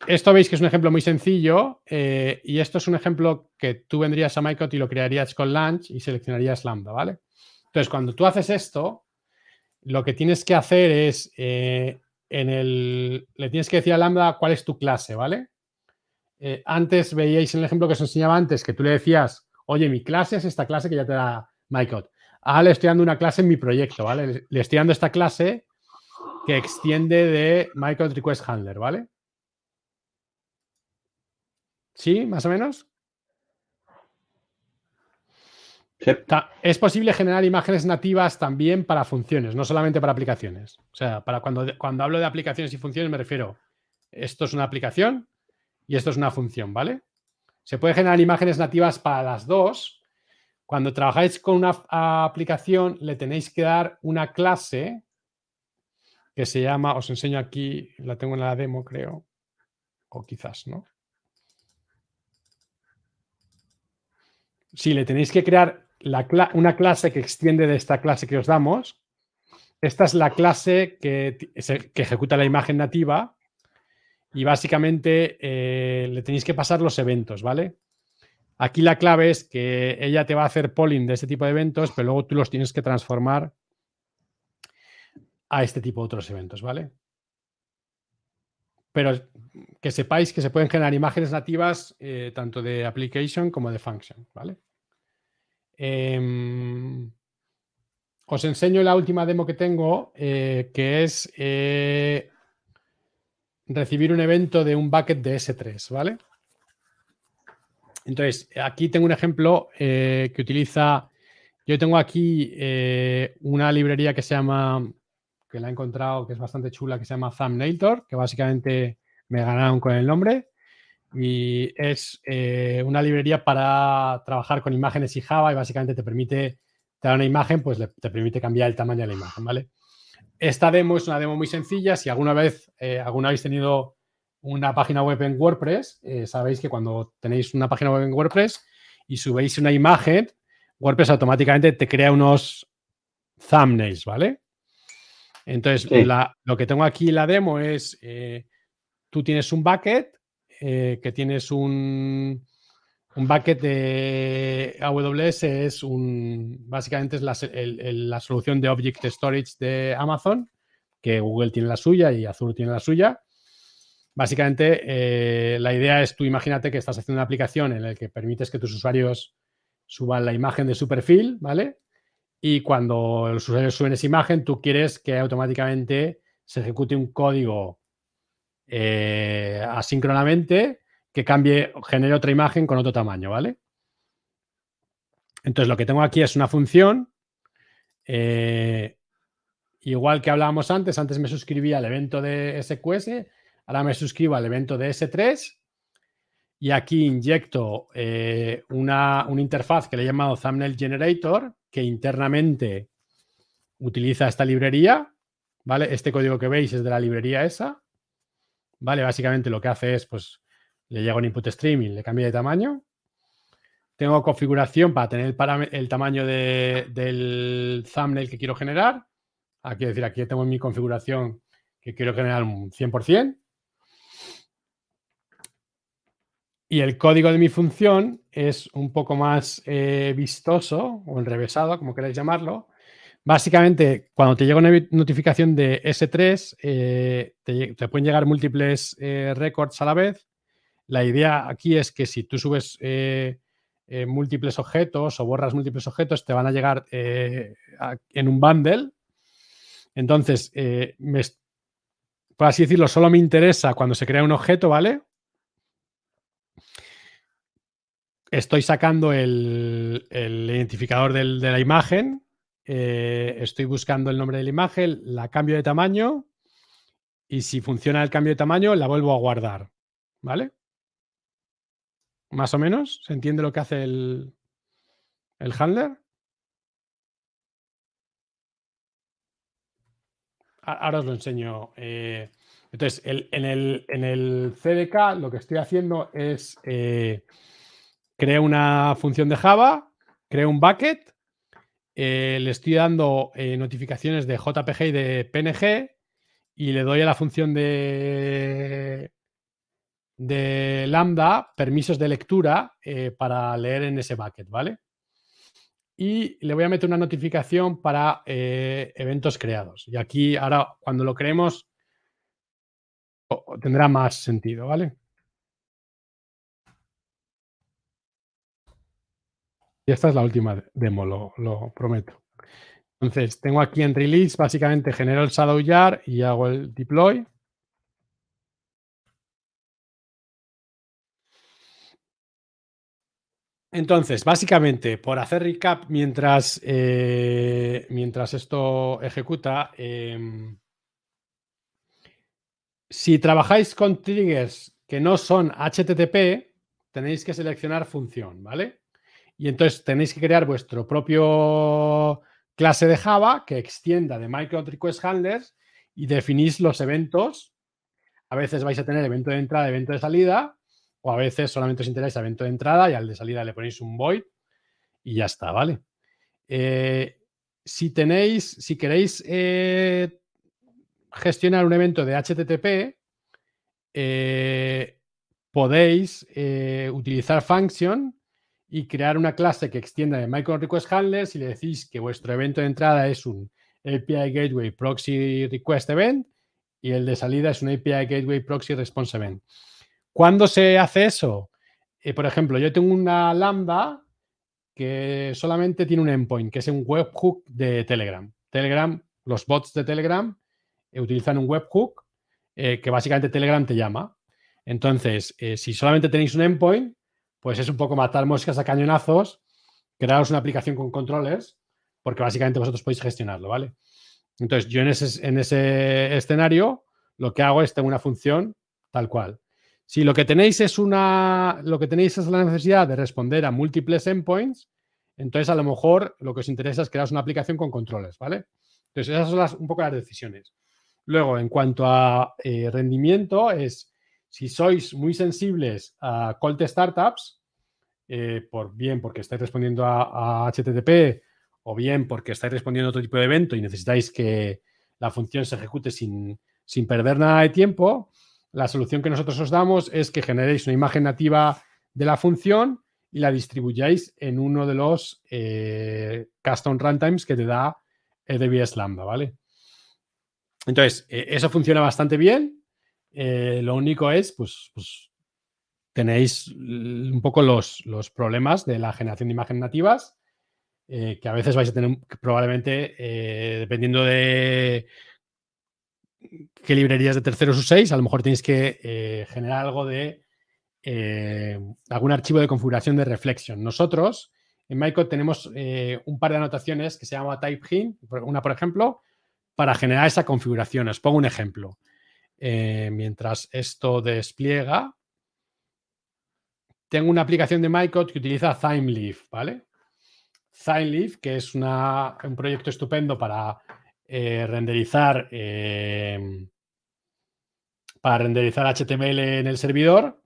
esto veis que es un ejemplo muy sencillo eh, y esto es un ejemplo que tú vendrías a MyCode y lo crearías con Launch y seleccionarías Lambda, ¿vale? Entonces, cuando tú haces esto, lo que tienes que hacer es, eh, en el, le tienes que decir a Lambda cuál es tu clase, ¿vale? Eh, antes veíais en el ejemplo que os enseñaba antes que tú le decías, oye, mi clase es esta clase que ya te da MyCode ah, le estoy dando una clase en mi proyecto, ¿vale? Le estoy dando esta clase que extiende de Michael Request Handler, ¿vale? ¿Sí? ¿Más o menos? Es posible generar imágenes nativas también para funciones, no solamente para aplicaciones. O sea, para cuando, cuando hablo de aplicaciones y funciones me refiero, esto es una aplicación y esto es una función, ¿vale? Se puede generar imágenes nativas para las dos, cuando trabajáis con una aplicación, le tenéis que dar una clase que se llama, os enseño aquí, la tengo en la demo, creo, o quizás, ¿no? Sí, le tenéis que crear una clase que extiende de esta clase que os damos, esta es la clase que, ejecuta la imagen nativa y básicamente eh, le tenéis que pasar los eventos, ¿vale? Aquí la clave es que ella te va a hacer polling de este tipo de eventos, pero luego tú los tienes que transformar a este tipo de otros eventos, ¿vale? Pero que sepáis que se pueden generar imágenes nativas eh, tanto de application como de function, ¿vale? Em, os enseño la última demo que tengo, eh, que es eh, recibir un evento de un bucket de S3, ¿vale? Entonces, aquí tengo un ejemplo eh, que utiliza. Yo tengo aquí eh, una librería que se llama, que la he encontrado, que es bastante chula, que se llama Thumbnailtor, que básicamente me ganaron con el nombre. Y es eh, una librería para trabajar con imágenes y Java y básicamente te permite, te da una imagen, pues te permite cambiar el tamaño de la imagen, ¿vale? Esta demo es una demo muy sencilla. Si alguna vez, alguna habéis tenido una página web en WordPress, eh, sabéis que cuando tenéis una página web en WordPress y subéis una imagen, WordPress automáticamente te crea unos thumbnails, ¿vale? Entonces, lo que tengo aquí en la demo es, eh, tú tienes un bucket, eh, que tienes un, un bucket de AWS, es un, básicamente es la, la solución de Object Storage de Amazon, que Google tiene la suya y Azure tiene la suya. Básicamente, eh, la idea es tú imagínate que estás haciendo una aplicación en la que permites que tus usuarios suban la imagen de su perfil, ¿vale? Y cuando los usuarios suben esa imagen, tú quieres que automáticamente se ejecute un código eh, asíncronamente que cambie, genere otra imagen con otro tamaño, ¿vale? Entonces, lo que tengo aquí es una función. Eh, igual que hablábamos antes, antes me suscribía al evento de SQS, Ahora me suscribo al evento de S3 y aquí inyecto eh, una, interfaz que le he llamado Thumbnail Generator, que internamente utiliza esta librería, ¿vale? Este código que veis es de la librería esa, ¿vale? Básicamente lo que hace es, pues, le llega un input streaming, le cambia de tamaño. Tengo configuración para tener el, tamaño del thumbnail que quiero generar. Aquí, ah, decir, aquí tengo mi configuración que quiero generar un 100%. Y el código de mi función es un poco más eh, vistoso o enrevesado, como queráis llamarlo. Básicamente, cuando te llega una notificación de S3, eh, te, pueden llegar múltiples eh, records a la vez. La idea aquí es que si tú subes múltiples objetos o borras múltiples objetos, te van a llegar en un bundle. Entonces, por así decirlo, solo me interesa cuando se crea un objeto, ¿vale? estoy sacando el, identificador de la imagen, eh, estoy buscando el nombre de la imagen, la cambio de tamaño y si funciona el cambio de tamaño, la vuelvo a guardar. ¿Vale? Más o menos, ¿se entiende lo que hace el, handler? Ahora os lo enseño. Eh, entonces, en, el, CDK lo que estoy haciendo es eh, crea una función de Java, creo un bucket, eh, le estoy dando eh, notificaciones de JPG y de PNG y le doy a la función de, de lambda permisos de lectura eh, para leer en ese bucket, ¿vale? Y le voy a meter una notificación para eventos creados. Y aquí ahora cuando lo creemos tendrá más sentido, ¿vale? Y esta es la última demo, lo, prometo. Entonces, tengo aquí en release, básicamente genero el shadow jar y hago el deploy. Entonces, básicamente, por hacer recap mientras, eh, mientras esto ejecuta, em, si trabajáis con triggers que no son HTTP, tenéis que seleccionar función, ¿vale? Y entonces tenéis que crear vuestro propio clase de Java que extienda de micro request handlers y definís los eventos. A veces vais a tener evento de entrada, evento de salida, o a veces solamente os interesa evento de entrada y al de salida le ponéis un void y ya está, ¿vale? Eh, si tenéis, si queréis eh, gestionar un evento de HTTP, eh, podéis utilizar function y crear una clase que extienda de Micro Request Handler y le decís que vuestro evento de entrada es un API Gateway Proxy Request Event y el de salida es un API Gateway Proxy Response Event. ¿Cuándo se hace eso? Eh, por ejemplo, yo tengo una lambda que solamente tiene un endpoint, que es un webhook de Telegram. Telegram, los bots de Telegram eh, utilizan un webhook eh, que básicamente Telegram te llama. Entonces, si solamente tenéis un endpoint, pues es un poco matar moscas a cañonazos, crearos una aplicación con controles, porque básicamente vosotros podéis gestionarlo, ¿vale? Entonces, yo en ese, escenario lo que hago es tengo una función tal cual. Si lo que tenéis es una, lo que tenéis es la necesidad de responder a múltiples endpoints, entonces a lo mejor lo que os interesa es crear una aplicación con controles, ¿vale? Entonces, esas son un poco las decisiones. Luego, en cuanto a eh, rendimiento, es si sois muy sensibles a call startups, eh, por bien porque estáis respondiendo a, HTTP o bien porque estáis respondiendo a otro tipo de evento y necesitáis que la función se ejecute sin, perder nada de tiempo, la solución que nosotros os damos es que generéis una imagen nativa de la función y la distribuyáis en uno de los eh, custom runtimes que te da AWS e Lambda, ¿vale? Entonces, eh, eso funciona bastante bien. Eh, lo único es, pues, pues tenéis un poco los, problemas de la generación de imágenes nativas, eh, que a veces vais a tener probablemente, eh, dependiendo de qué librerías de terceros uséis, a lo mejor tenéis que generar algo de algún archivo de configuración de reflexión. Nosotros en MyCode tenemos un par de anotaciones que se llama TypeHint, una por ejemplo, para generar esa configuración. Os pongo un ejemplo. Eh, mientras esto despliega, tengo una aplicación de MyCode que utiliza TimeLeaf, ¿vale? TimeLeaf, que es un proyecto estupendo para eh, renderizar eh, para renderizar HTML en el servidor,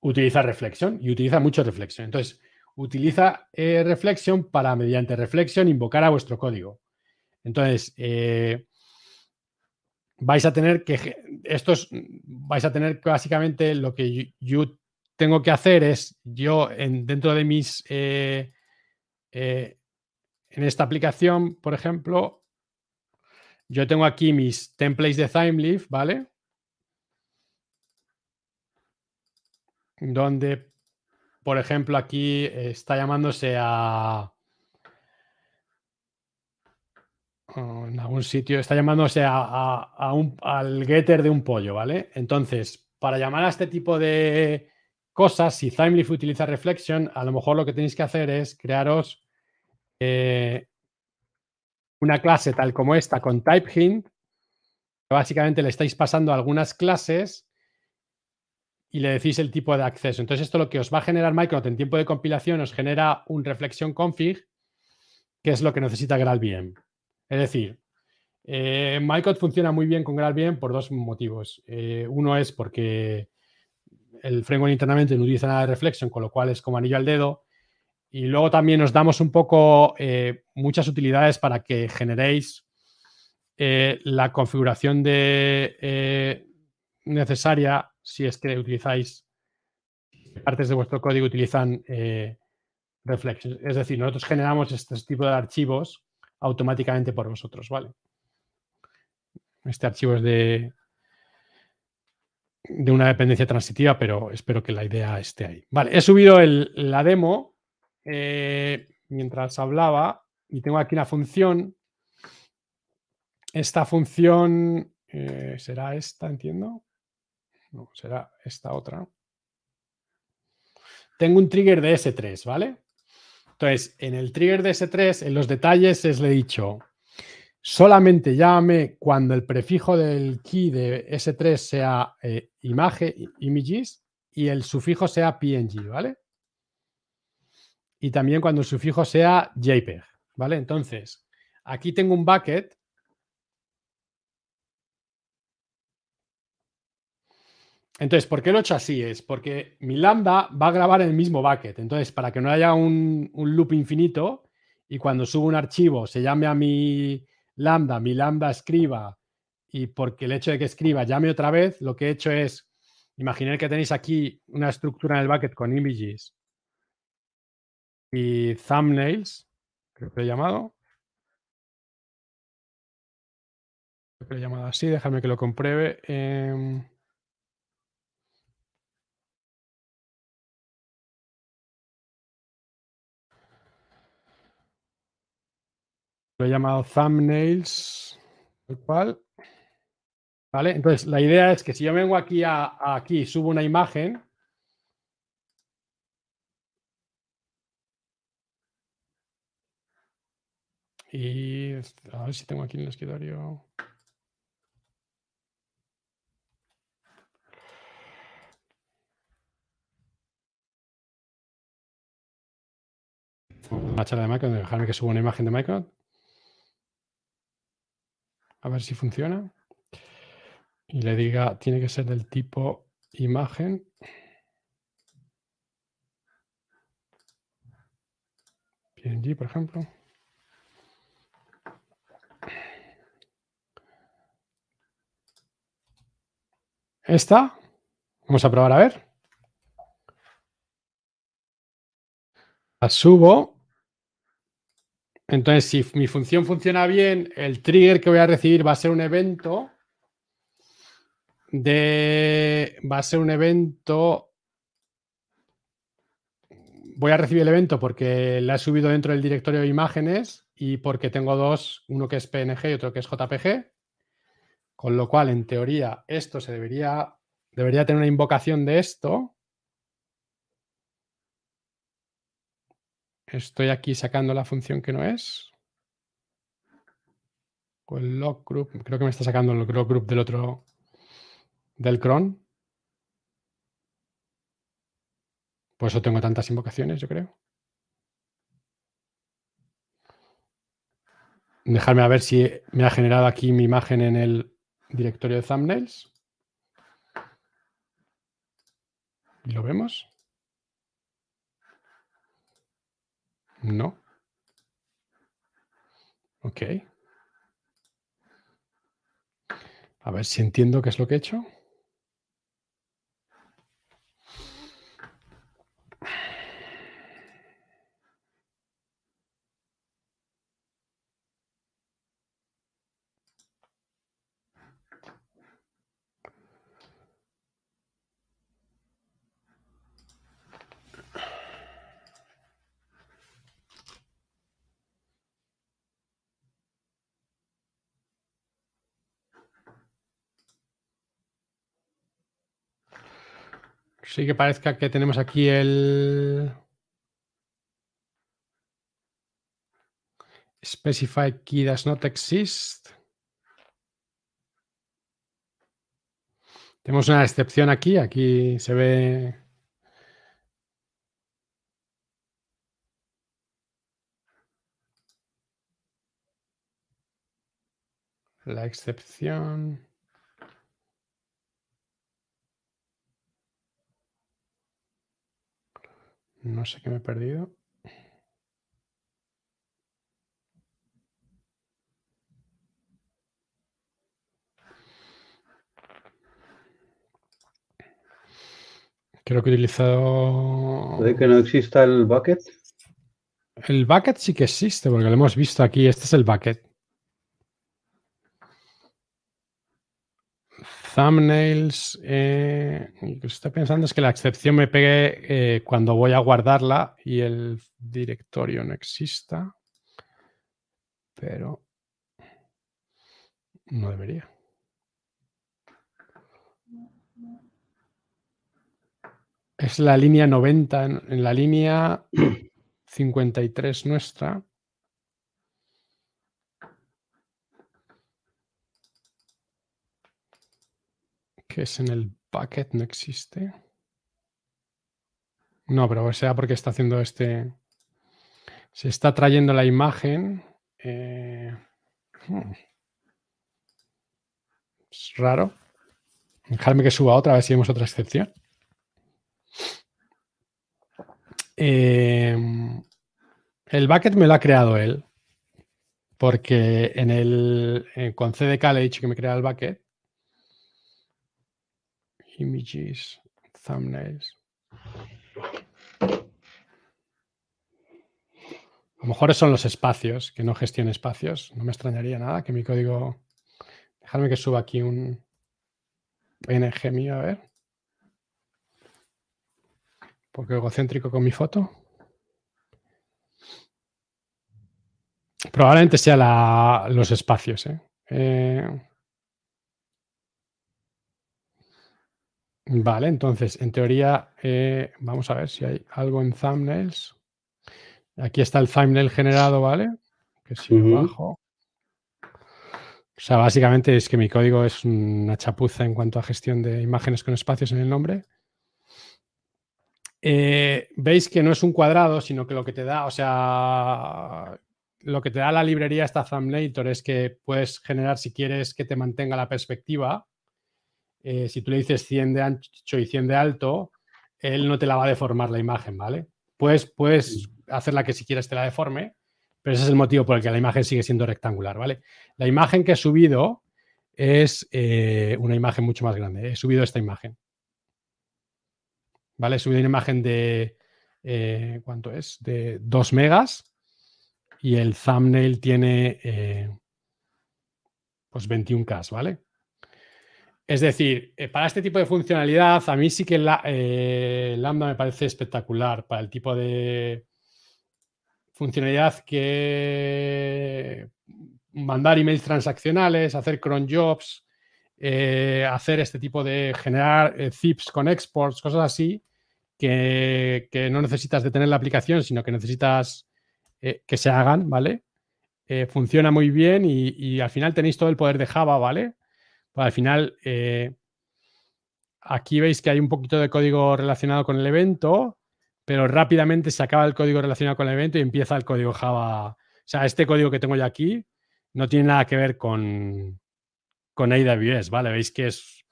utiliza Reflexion y utiliza mucho Reflexion. Entonces, utiliza eh, Reflexion para, mediante Reflexion, invocar a vuestro código. Entonces, vais a tener que, esto vais a tener básicamente lo que yo, tengo que hacer es, yo en, dentro de mis, eh, eh, en esta aplicación, por ejemplo, yo tengo aquí mis templates de leaf ¿vale? Donde, por ejemplo, aquí eh, está llamándose a en algún sitio, está llamándose a, al getter de un pollo, ¿vale? Entonces, para llamar a este tipo de cosas, si Timeleaf utiliza Reflection, a lo mejor lo que tenéis que hacer es crearos eh, una clase tal como esta con type hint. Básicamente le estáis pasando algunas clases y le decís el tipo de acceso. Entonces, esto lo que os va a generar Microsoft en tiempo de compilación os genera un Reflection config, que es lo que necesita GraalVM. Es decir, eh, MyCode funciona muy bien con bien, por dos motivos. Eh, uno es porque el framework internamente no utiliza nada de reflection, con lo cual es como anillo al dedo. Y luego también nos damos un poco eh, muchas utilidades para que generéis la configuración de, necesaria si es que utilizáis partes de vuestro código utilizan reflection. Es decir, nosotros generamos este tipo de archivos automáticamente por vosotros, ¿vale? Este archivo es de, de una dependencia transitiva, pero espero que la idea esté ahí. Vale, he subido la demo eh, mientras hablaba y tengo aquí una función. Esta función eh, será esta, entiendo. No, será esta otra. Tengo un trigger de S3, ¿vale? Entonces, en el trigger de S3, en los detalles, es le he dicho, solamente llámame cuando el prefijo del key de S3 sea eh, imagen, images, y el sufijo sea PNG, ¿vale? Y también cuando el sufijo sea JPEG, ¿vale? Entonces, aquí tengo un bucket Entonces, ¿por qué lo he hecho así? Es porque mi lambda va a grabar en el mismo bucket. Entonces, para que no haya un, loop infinito y cuando subo un archivo se llame a mi lambda, mi lambda escriba y porque el hecho de que escriba llame otra vez, lo que he hecho es, imaginar que tenéis aquí una estructura en el bucket con images y thumbnails, creo que lo he llamado. Creo que lo he llamado así, déjame que lo compruebe. Em, Lo he llamado thumbnails, tal cual. ¿Vale? Entonces, la idea es que si yo vengo aquí a, aquí, subo una imagen, Y a ver si tengo aquí en el escritorio. Una charla de Micron, dejarme que suba una imagen de Micron a ver si funciona. Y le diga, tiene que ser del tipo imagen. PNG, por ejemplo. Esta. Vamos a probar a ver. La subo entonces, si mi función funciona bien, el trigger que voy a recibir va a ser un evento de... Va a ser un evento... Voy a recibir el evento porque la he subido dentro del directorio de imágenes y porque tengo dos, uno que es PNG y otro que es JPG. Con lo cual, en teoría, esto se debería, debería tener una invocación de esto. estoy aquí sacando la función que no es. con creo que me está sacando el log group del otro, del cron. Por eso tengo tantas invocaciones, yo creo. Dejarme a ver si me ha generado aquí mi imagen en el directorio de thumbnails. Y lo vemos. No. Ok. A ver si entiendo qué es lo que he hecho. Sí que parezca que tenemos aquí el... Specify key does not exist. Tenemos una excepción aquí. Aquí se ve la excepción. No sé qué me he perdido. Creo que he utilizado. ¿De que no exista el bucket? El bucket sí que existe, porque lo hemos visto aquí. Este es el bucket. thumbnails. Eh, lo que estoy pensando es que la excepción me pegué eh, cuando voy a guardarla y el directorio no exista. Pero no debería. Es la línea 90, en la línea 53 [clears throat] nuestra. que es en el bucket, no existe. No, pero sea porque está haciendo este... Se está trayendo la imagen. Eh, hmm. Es raro. Dejarme que suba otra, a ver si vemos otra excepción. Em, el bucket me lo ha creado él. Porque en el eh, con CDK le he dicho que me crea el bucket images, thumbnails. A lo mejor son los espacios, que no gestione espacios. No me extrañaría nada que mi código... déjame que suba aquí un PNG mío, a ver. Porque egocéntrico con mi foto. Probablemente sea la, los espacios, ¿eh? eh Vale, entonces, en teoría, eh, vamos a ver si hay algo en thumbnails. Aquí está el thumbnail generado, ¿vale? Que si bajo. O sea, básicamente es que mi código es una chapuza en cuanto a gestión de imágenes con espacios en el nombre. Eh, veis que no es un cuadrado, sino que lo que te da, o sea, lo que te da la librería esta thumbnail es que puedes generar, si quieres, que te mantenga la perspectiva eh, si tú le dices 100 de ancho y 100 de alto, él no te la va a deformar la imagen, ¿vale? Puedes, puedes hacerla que si quieres te la deforme, pero ese es el motivo por el que la imagen sigue siendo rectangular, ¿vale? La imagen que he subido es eh, una imagen mucho más grande. He subido esta imagen. ¿Vale? He subido una imagen de, eh, ¿cuánto es? De 2 megas y el thumbnail tiene, pues, 21K, ¿vale? Es decir, eh, para este tipo de funcionalidad, a mí sí que la, eh, Lambda me parece espectacular para el tipo de funcionalidad que mandar emails transaccionales, hacer cron jobs, eh, hacer este tipo de generar zips con exports, cosas así, que, no necesitas de tener la aplicación, sino que necesitas que se hagan, ¿vale? funciona muy bien y al final tenéis todo el poder de Java, ¿vale? Pues al final, eh, aquí veis que hay un poquito de código relacionado con el evento, pero rápidamente se acaba el código relacionado con el evento y empieza el código Java. O sea, este código que tengo yo aquí no tiene nada que ver con, con AWS, ¿vale? Veis que es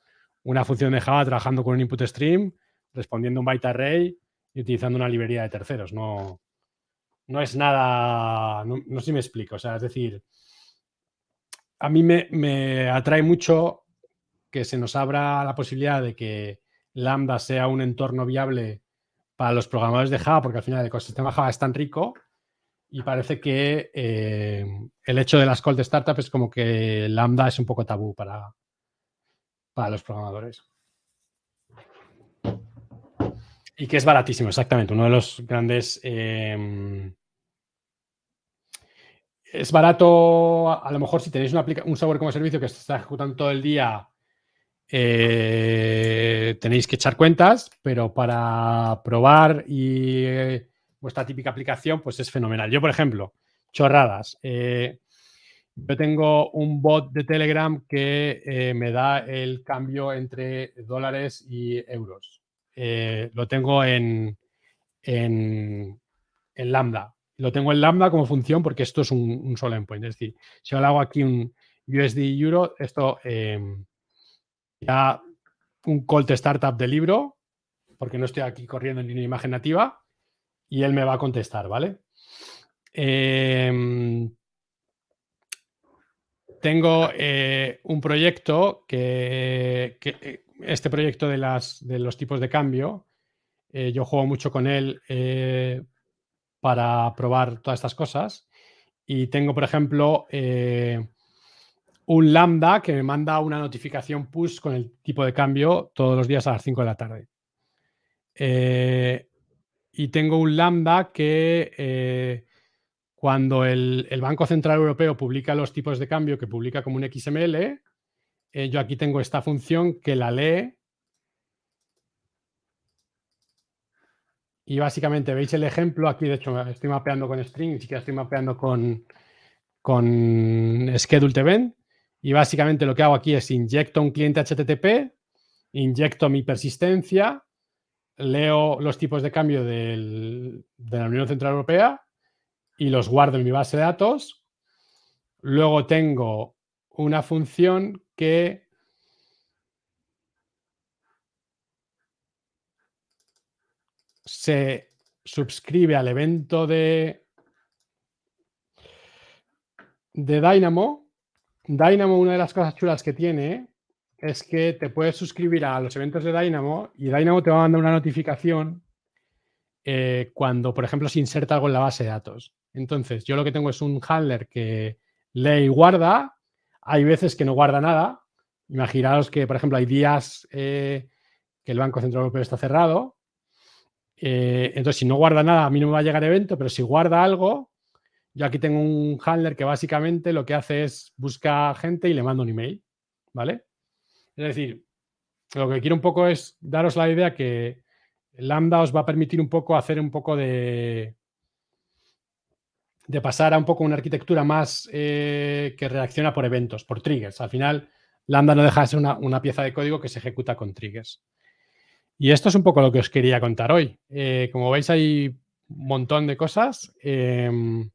una función de Java trabajando con un input stream, respondiendo un byte array y utilizando una librería de terceros. No, no es nada, no, no sé si me explico. O sea, es decir, a mí me, atrae mucho que se nos abra la posibilidad de que Lambda sea un entorno viable para los programadores de Java, porque al final el ecosistema Java es tan rico y parece que eh, el hecho de las call de startup es como que Lambda es un poco tabú para, para los programadores. Y que es baratísimo, exactamente. Uno de los grandes eh, es barato, a lo mejor si tenéis un software como servicio que se está ejecutando todo el día, eh, tenéis que echar cuentas, pero para probar y eh, vuestra típica aplicación, pues es fenomenal. Yo, por ejemplo, chorradas. Eh, yo tengo un bot de Telegram que me da el cambio entre dólares y euros. lo tengo en, en, en Lambda. Lo tengo en Lambda como función porque esto es un, solo endpoint. Es decir, si yo le hago aquí un USD Euro, esto em, ya un call to startup de libro, porque no estoy aquí corriendo en línea imagen nativa, y él me va a contestar, ¿vale? Em, tengo eh, un proyecto que, eh, este proyecto de, las, de los tipos de cambio, eh, yo juego mucho con él para probar todas estas cosas. Y tengo, por ejemplo, eh, un lambda que me manda una notificación push con el tipo de cambio todos los días a las 5 de la tarde. Eh, y tengo un lambda que eh, cuando el, el, Banco Central Europeo publica los tipos de cambio que publica como un XML, yo aquí tengo esta función que la lee Y básicamente veis el ejemplo, aquí de hecho estoy mapeando con string, y que estoy mapeando con, con scheduled event. Y básicamente lo que hago aquí es inyecto un cliente HTTP, inyecto mi persistencia, leo los tipos de cambio de la Unión Central Europea y los guardo en mi base de datos. Luego tengo una función que se suscribe al evento de, de Dynamo. Dynamo, una de las cosas chulas que tiene es que te puedes suscribir a los eventos de Dynamo y Dynamo te va a mandar una notificación eh, cuando, por ejemplo, se inserta algo en la base de datos. Entonces, yo lo que tengo es un handler que lee y guarda. Hay veces que no guarda nada. Imaginaos que, por ejemplo, hay días eh, que el Banco Central Europeo está cerrado eh, entonces, si no guarda nada, a mí no me va a llegar evento, pero si guarda algo, yo aquí tengo un handler que básicamente lo que hace es busca gente y le manda un email, ¿vale? Es decir, lo que quiero un poco es daros la idea que Lambda os va a permitir un poco hacer un poco de de pasar a un poco una arquitectura más eh, que reacciona por eventos, por triggers. Al final, Lambda no deja de ser una, una pieza de código que se ejecuta con triggers. Y esto es un poco lo que os quería contar hoy. Eh, como veis, hay un montón de cosas. Em,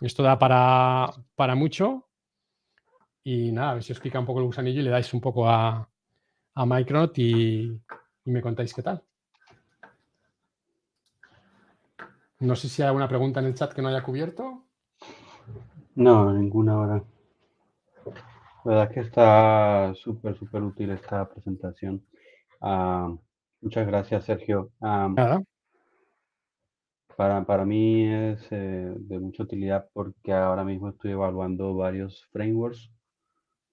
esto da para, mucho. Y nada, a ver si os pica un poco el gusanillo y le dais un poco a, a Micronaut y, me contáis qué tal. No sé si hay alguna pregunta en el chat que no haya cubierto. No, ninguna ahora. La verdad es que está súper, súper útil esta presentación. Ah, Muchas gracias, Sergio. Para, mí es eh, de mucha utilidad porque ahora mismo estoy evaluando varios frameworks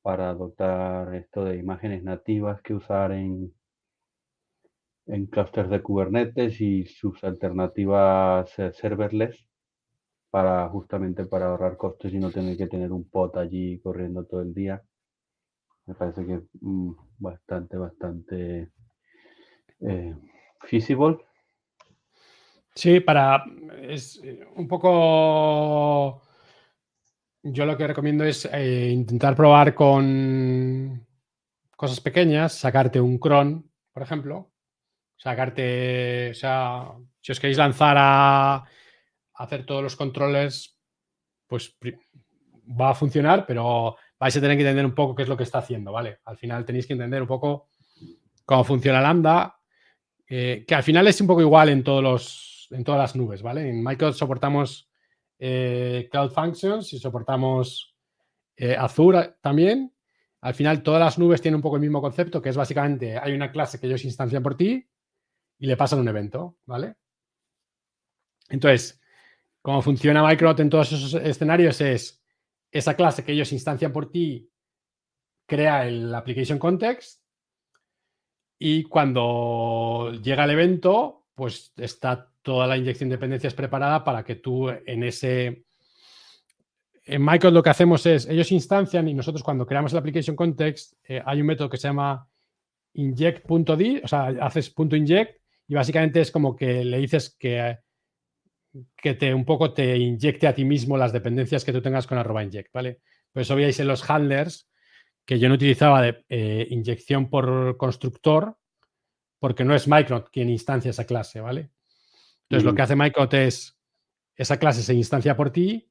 para adoptar esto de imágenes nativas que usar en, en clusters de Kubernetes y sus alternativas serverless para justamente para ahorrar costes y no tener que tener un pod allí corriendo todo el día. Me parece que es mm, bastante, bastante eh, feasible. Sí, para. Es eh, un poco. Yo lo que recomiendo es eh, intentar probar con cosas pequeñas, sacarte un cron, por ejemplo. Sacarte. O sea, si os queréis lanzar a hacer todos los controles, pues va a funcionar, pero vais a tener que entender un poco qué es lo que está haciendo, ¿vale? Al final tenéis que entender un poco cómo funciona Lambda, eh, que al final es un poco igual en, todos los, en todas las nubes, ¿vale? En Microsoft soportamos eh, Cloud Functions y soportamos eh, Azure también. Al final todas las nubes tienen un poco el mismo concepto, que es básicamente hay una clase que ellos instancian por ti y le pasan un evento, ¿vale? Entonces, cómo funciona Microsoft en todos esos escenarios es esa clase que ellos instancian por ti crea el application context y cuando llega el evento, pues está toda la inyección de dependencias preparada para que tú en ese... En Microsoft, lo que hacemos es, ellos instancian y nosotros cuando creamos el application context, eh, hay un método que se llama inject.d, o sea, haces punto .inject y básicamente es como que le dices que, que te un poco te inyecte a ti mismo las dependencias que tú tengas con arroba inject, ¿vale? pues eso veis en los handlers que yo no utilizaba de eh, inyección por constructor porque no es Micro quien instancia esa clase, ¿vale? Entonces, lo mm. que hace Microsoft es, esa clase se instancia por ti,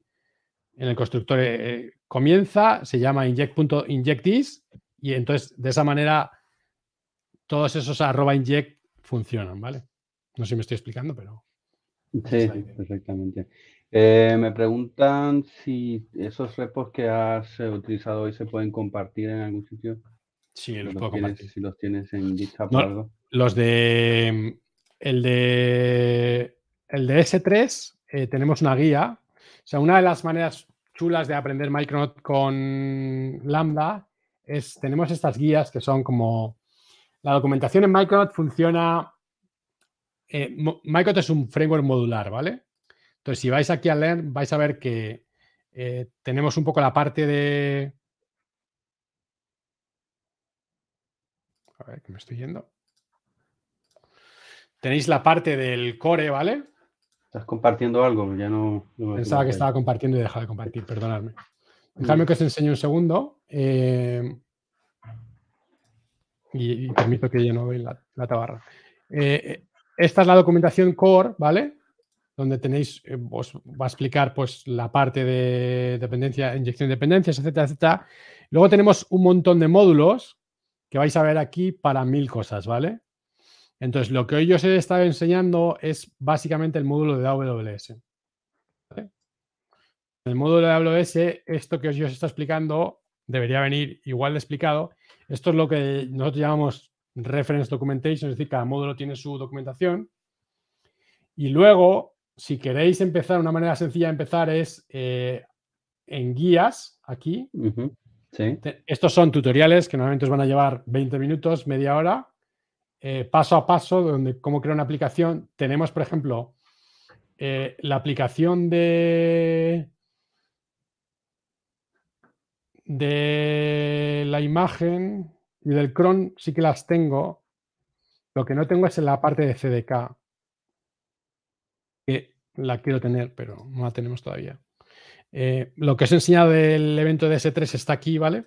en el constructor eh, eh, comienza, se llama inject.injectis y entonces, de esa manera, todos esos arroba inject funcionan, ¿vale? No sé si me estoy explicando, pero... Sí, perfectamente. Eh, me preguntan si esos repos que has eh, utilizado hoy se pueden compartir en algún sitio. Sí, los, los puedo Si los tienes en GitHub Los de. El de. El de S3 eh, tenemos una guía. O sea, una de las maneras chulas de aprender Micronaut con Lambda es tenemos estas guías que son como. La documentación en Micronaut funciona. Eh, Micronaut es un framework modular, ¿vale? Entonces, si vais aquí a Learn, vais a ver que eh, tenemos un poco la parte de... A ver, que me estoy yendo. Tenéis la parte del core, ¿vale? Estás compartiendo algo, ya no... Pensaba que estaba compartiendo y dejaba de compartir, perdonadme. Déjame que os enseñe un segundo. Eh, y, permito que ya no la, la tabarra. Eh, esta es la documentación core, ¿vale? donde tenéis, eh, os va a explicar pues la parte de dependencia, inyección de dependencias, etcétera, etcétera. Luego tenemos un montón de módulos que vais a ver aquí para mil cosas, ¿vale? Entonces, lo que hoy yo os he estado enseñando es básicamente el módulo de AWS. El módulo de AWS, esto que yo os está explicando, debería venir igual de explicado. Esto es lo que nosotros llamamos reference documentation, es decir, cada módulo tiene su documentación. Y luego si queréis empezar, una manera sencilla de empezar es eh, en guías, aquí. Estos son tutoriales que normalmente os van a llevar 20 minutos, media hora, eh, paso a paso, donde cómo crear una aplicación. Tenemos, por ejemplo, eh, la aplicación de, de la imagen y del cron sí que las tengo. Lo que no tengo es en la parte de CDK que la quiero tener, pero no la tenemos todavía. Eh, lo que os he enseñado del evento de S3 está aquí, ¿vale?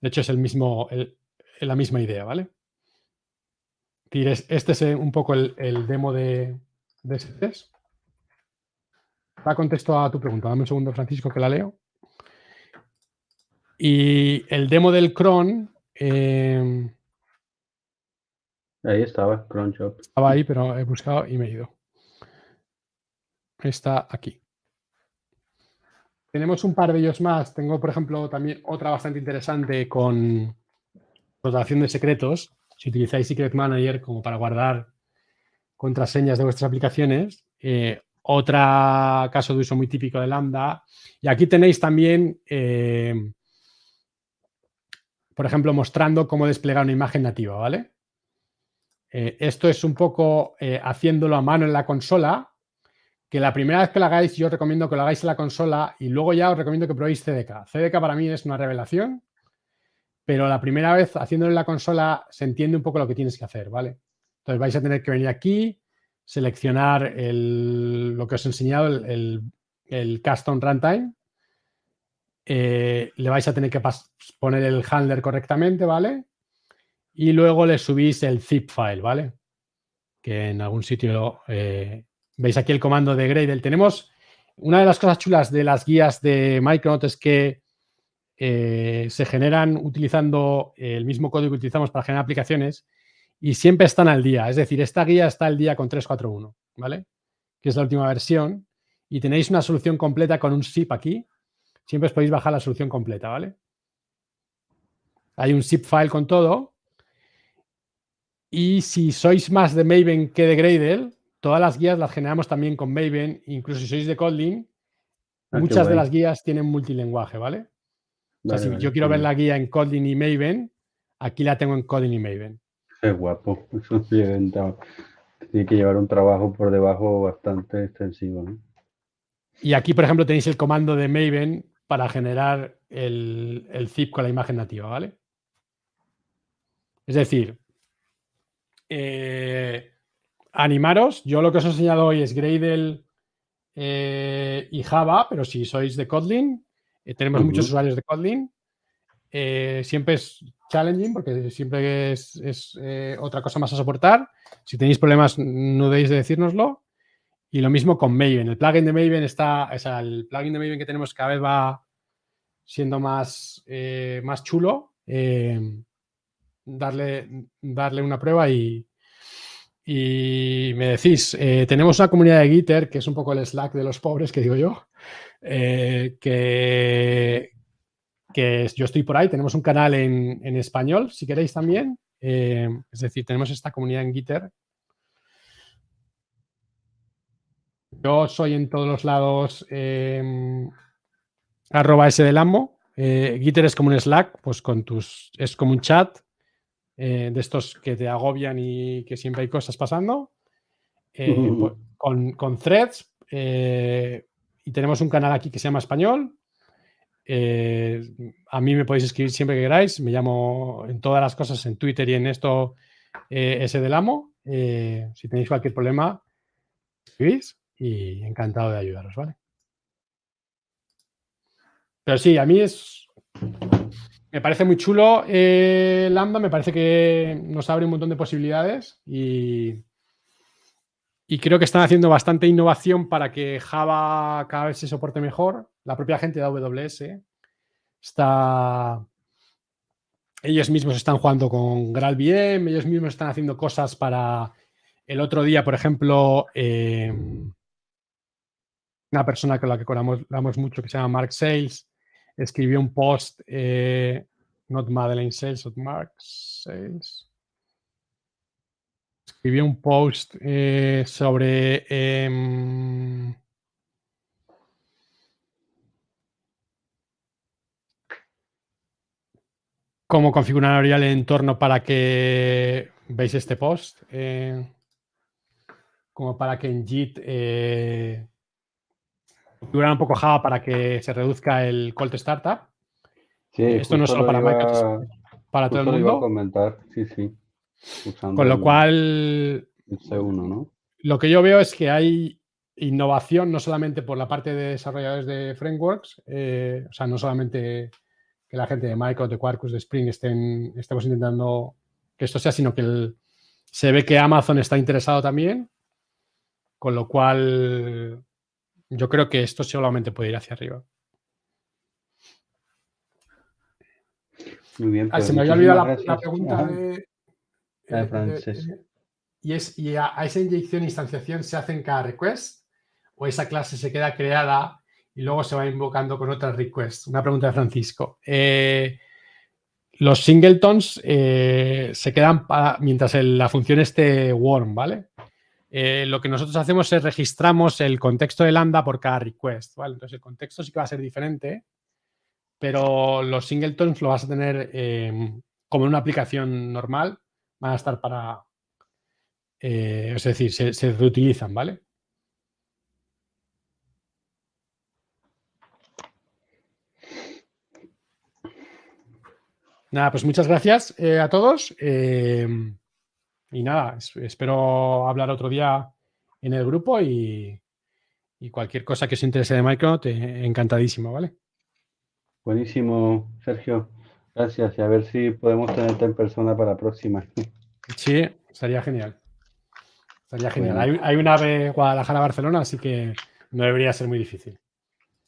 De hecho, es el mismo, la misma idea, ¿vale? Este es eh, un poco el, demo de, S3. Da contestar a tu pregunta. Dame un segundo, Francisco, que la leo. Y el demo del cron eh, Ahí estaba, cron Estaba ahí, pero he buscado y me he ido. Está aquí. Tenemos un par de ellos más. Tengo, por ejemplo, también otra bastante interesante con rotación pues, de secretos. Si utilizáis Secret Manager como para guardar contraseñas de vuestras aplicaciones, eh, Otra otro caso de uso muy típico de Lambda. Y aquí tenéis también, eh, por ejemplo, mostrando cómo desplegar una imagen nativa, ¿vale? Eh, esto es un poco eh, haciéndolo a mano en la consola, que la primera vez que lo hagáis, yo os recomiendo que lo hagáis en la consola y luego ya os recomiendo que probéis CDK. CDK para mí es una revelación, pero la primera vez haciéndolo en la consola se entiende un poco lo que tienes que hacer, ¿vale? Entonces vais a tener que venir aquí, seleccionar lo que os he enseñado, el, el, custom runtime. Eh, le vais a tener que poner el handler correctamente, ¿vale? y luego le subís el zip file, ¿vale? Que en algún sitio eh, veis aquí el comando de Gradle. Tenemos una de las cosas chulas de las guías de Micronaut es que eh, se generan utilizando el mismo código que utilizamos para generar aplicaciones y siempre están al día. Es decir, esta guía está al día con 3.4.1, ¿vale? Que es la última versión. Y tenéis una solución completa con un zip aquí. Siempre os podéis bajar la solución completa, ¿vale? Hay un zip file con todo y si sois más de Maven que de Gradle, todas las guías las generamos también con Maven, incluso si sois de Kotlin, ah, muchas de las guías tienen multilenguaje, ¿vale? o sea, si yo quiero ver la guía en Kotlin y Maven, aquí la tengo en Kotlin y Maven. Qué guapo, [laughs] eso tiene que llevar un trabajo por debajo bastante extensivo, Y aquí, por ejemplo, tenéis el comando de Maven para generar el, el zip con la imagen nativa, ¿vale? Es decir, eh, animaros. Yo lo que os he enseñado hoy es Gradle eh, y Java, pero si sois de Kotlin, eh, tenemos muchos usuarios de Kotlin. siempre es challenging porque siempre es, otra cosa más a soportar. Si tenéis problemas, no deis de decírnoslo. Y lo mismo con Maven. El plugin de Maven está, o sea, el plugin de Maven que tenemos cada vez va siendo más, más chulo darle, darle una prueba y, y me decís, eh, tenemos una comunidad de Gitter, que es un poco el Slack de los pobres, que digo yo, eh, que, yo estoy por ahí, tenemos un canal en, español, si queréis también, eh, es decir, tenemos esta comunidad en Gitter. Yo soy en todos los lados em, arroba s del amo. Gitter es como un Slack, pues con tus, es como un chat eh, de estos que te agobian y que siempre hay cosas pasando, eh, pues, con, threads. Eh, y tenemos un canal aquí que se llama Español. a mí me podéis escribir siempre que queráis. Me llamo en todas las cosas, en Twitter y en esto, ese del amo. si tenéis cualquier problema, escribís y encantado de ayudaros, ¿vale? Pero sí, a mí es me parece muy chulo eh, Lambda, me parece que nos abre un montón de posibilidades y, creo que están haciendo bastante innovación para que Java cada vez se soporte mejor. La propia gente de AWS está... Ellos mismos están jugando con GraalVM, ellos mismos están haciendo cosas para... El otro día, por ejemplo, eh, una persona con la que colaboramos mucho que se llama Mark Sales escribió un post, eh, not Madeleine Sales, not Mark Sales. Escribió un post eh, sobre... Em, cómo configurar el entorno para que veis este post, eh, como para que en JIT eh, configurar un poco Java para que se reduzca el cold startup. Eh, esto no es solo para Microsoft, para todo el mundo. iba comentar, sí, sí. Con lo cual, lo que yo veo es que hay innovación no solamente por la parte de desarrolladores de frameworks, eh, o sea, no solamente que la gente de Microsoft, de Quarkus, de Spring estén, estamos intentando que esto sea, sino que se ve que Amazon está interesado también, con lo cual yo creo que esto seguramente puede ir hacia arriba. Muy bien. Ah, pues se me había olvidado la, pregunta eh, de, de, eh, y, es, a, esa inyección e instanciación se hacen cada request? ¿O esa clase se queda creada y luego se va invocando con otras requests? Una pregunta de Francisco. Eh, los singletons se quedan mientras la función esté warm, ¿vale? Eh, lo que nosotros hacemos es registramos el contexto de lambda por cada request, Entonces el contexto sí que va a ser diferente, pero los singletons lo vas a tener em, como en una aplicación normal, van a estar para, eh, es decir, se, reutilizan, ¿vale? Nada, pues muchas gracias eh, a todos. Em, y nada, espero hablar otro día en el grupo y, cualquier cosa que os interese de Micro, encantadísimo, ¿vale? Buenísimo, Sergio. Gracias y a ver si podemos tenerte en persona para la próxima. [laughs] Sí, sería genial. Estaría genial. Hay, una de Guadalajara-Barcelona, así que no debería ser muy difícil.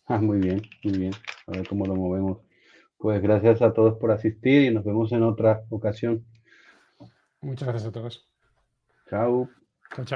Ah, muy bien, muy bien. A ver cómo lo movemos. Pues gracias a todos por asistir y nos vemos en otra ocasión. Muchas gracias a todos. Chao. Chao, chao.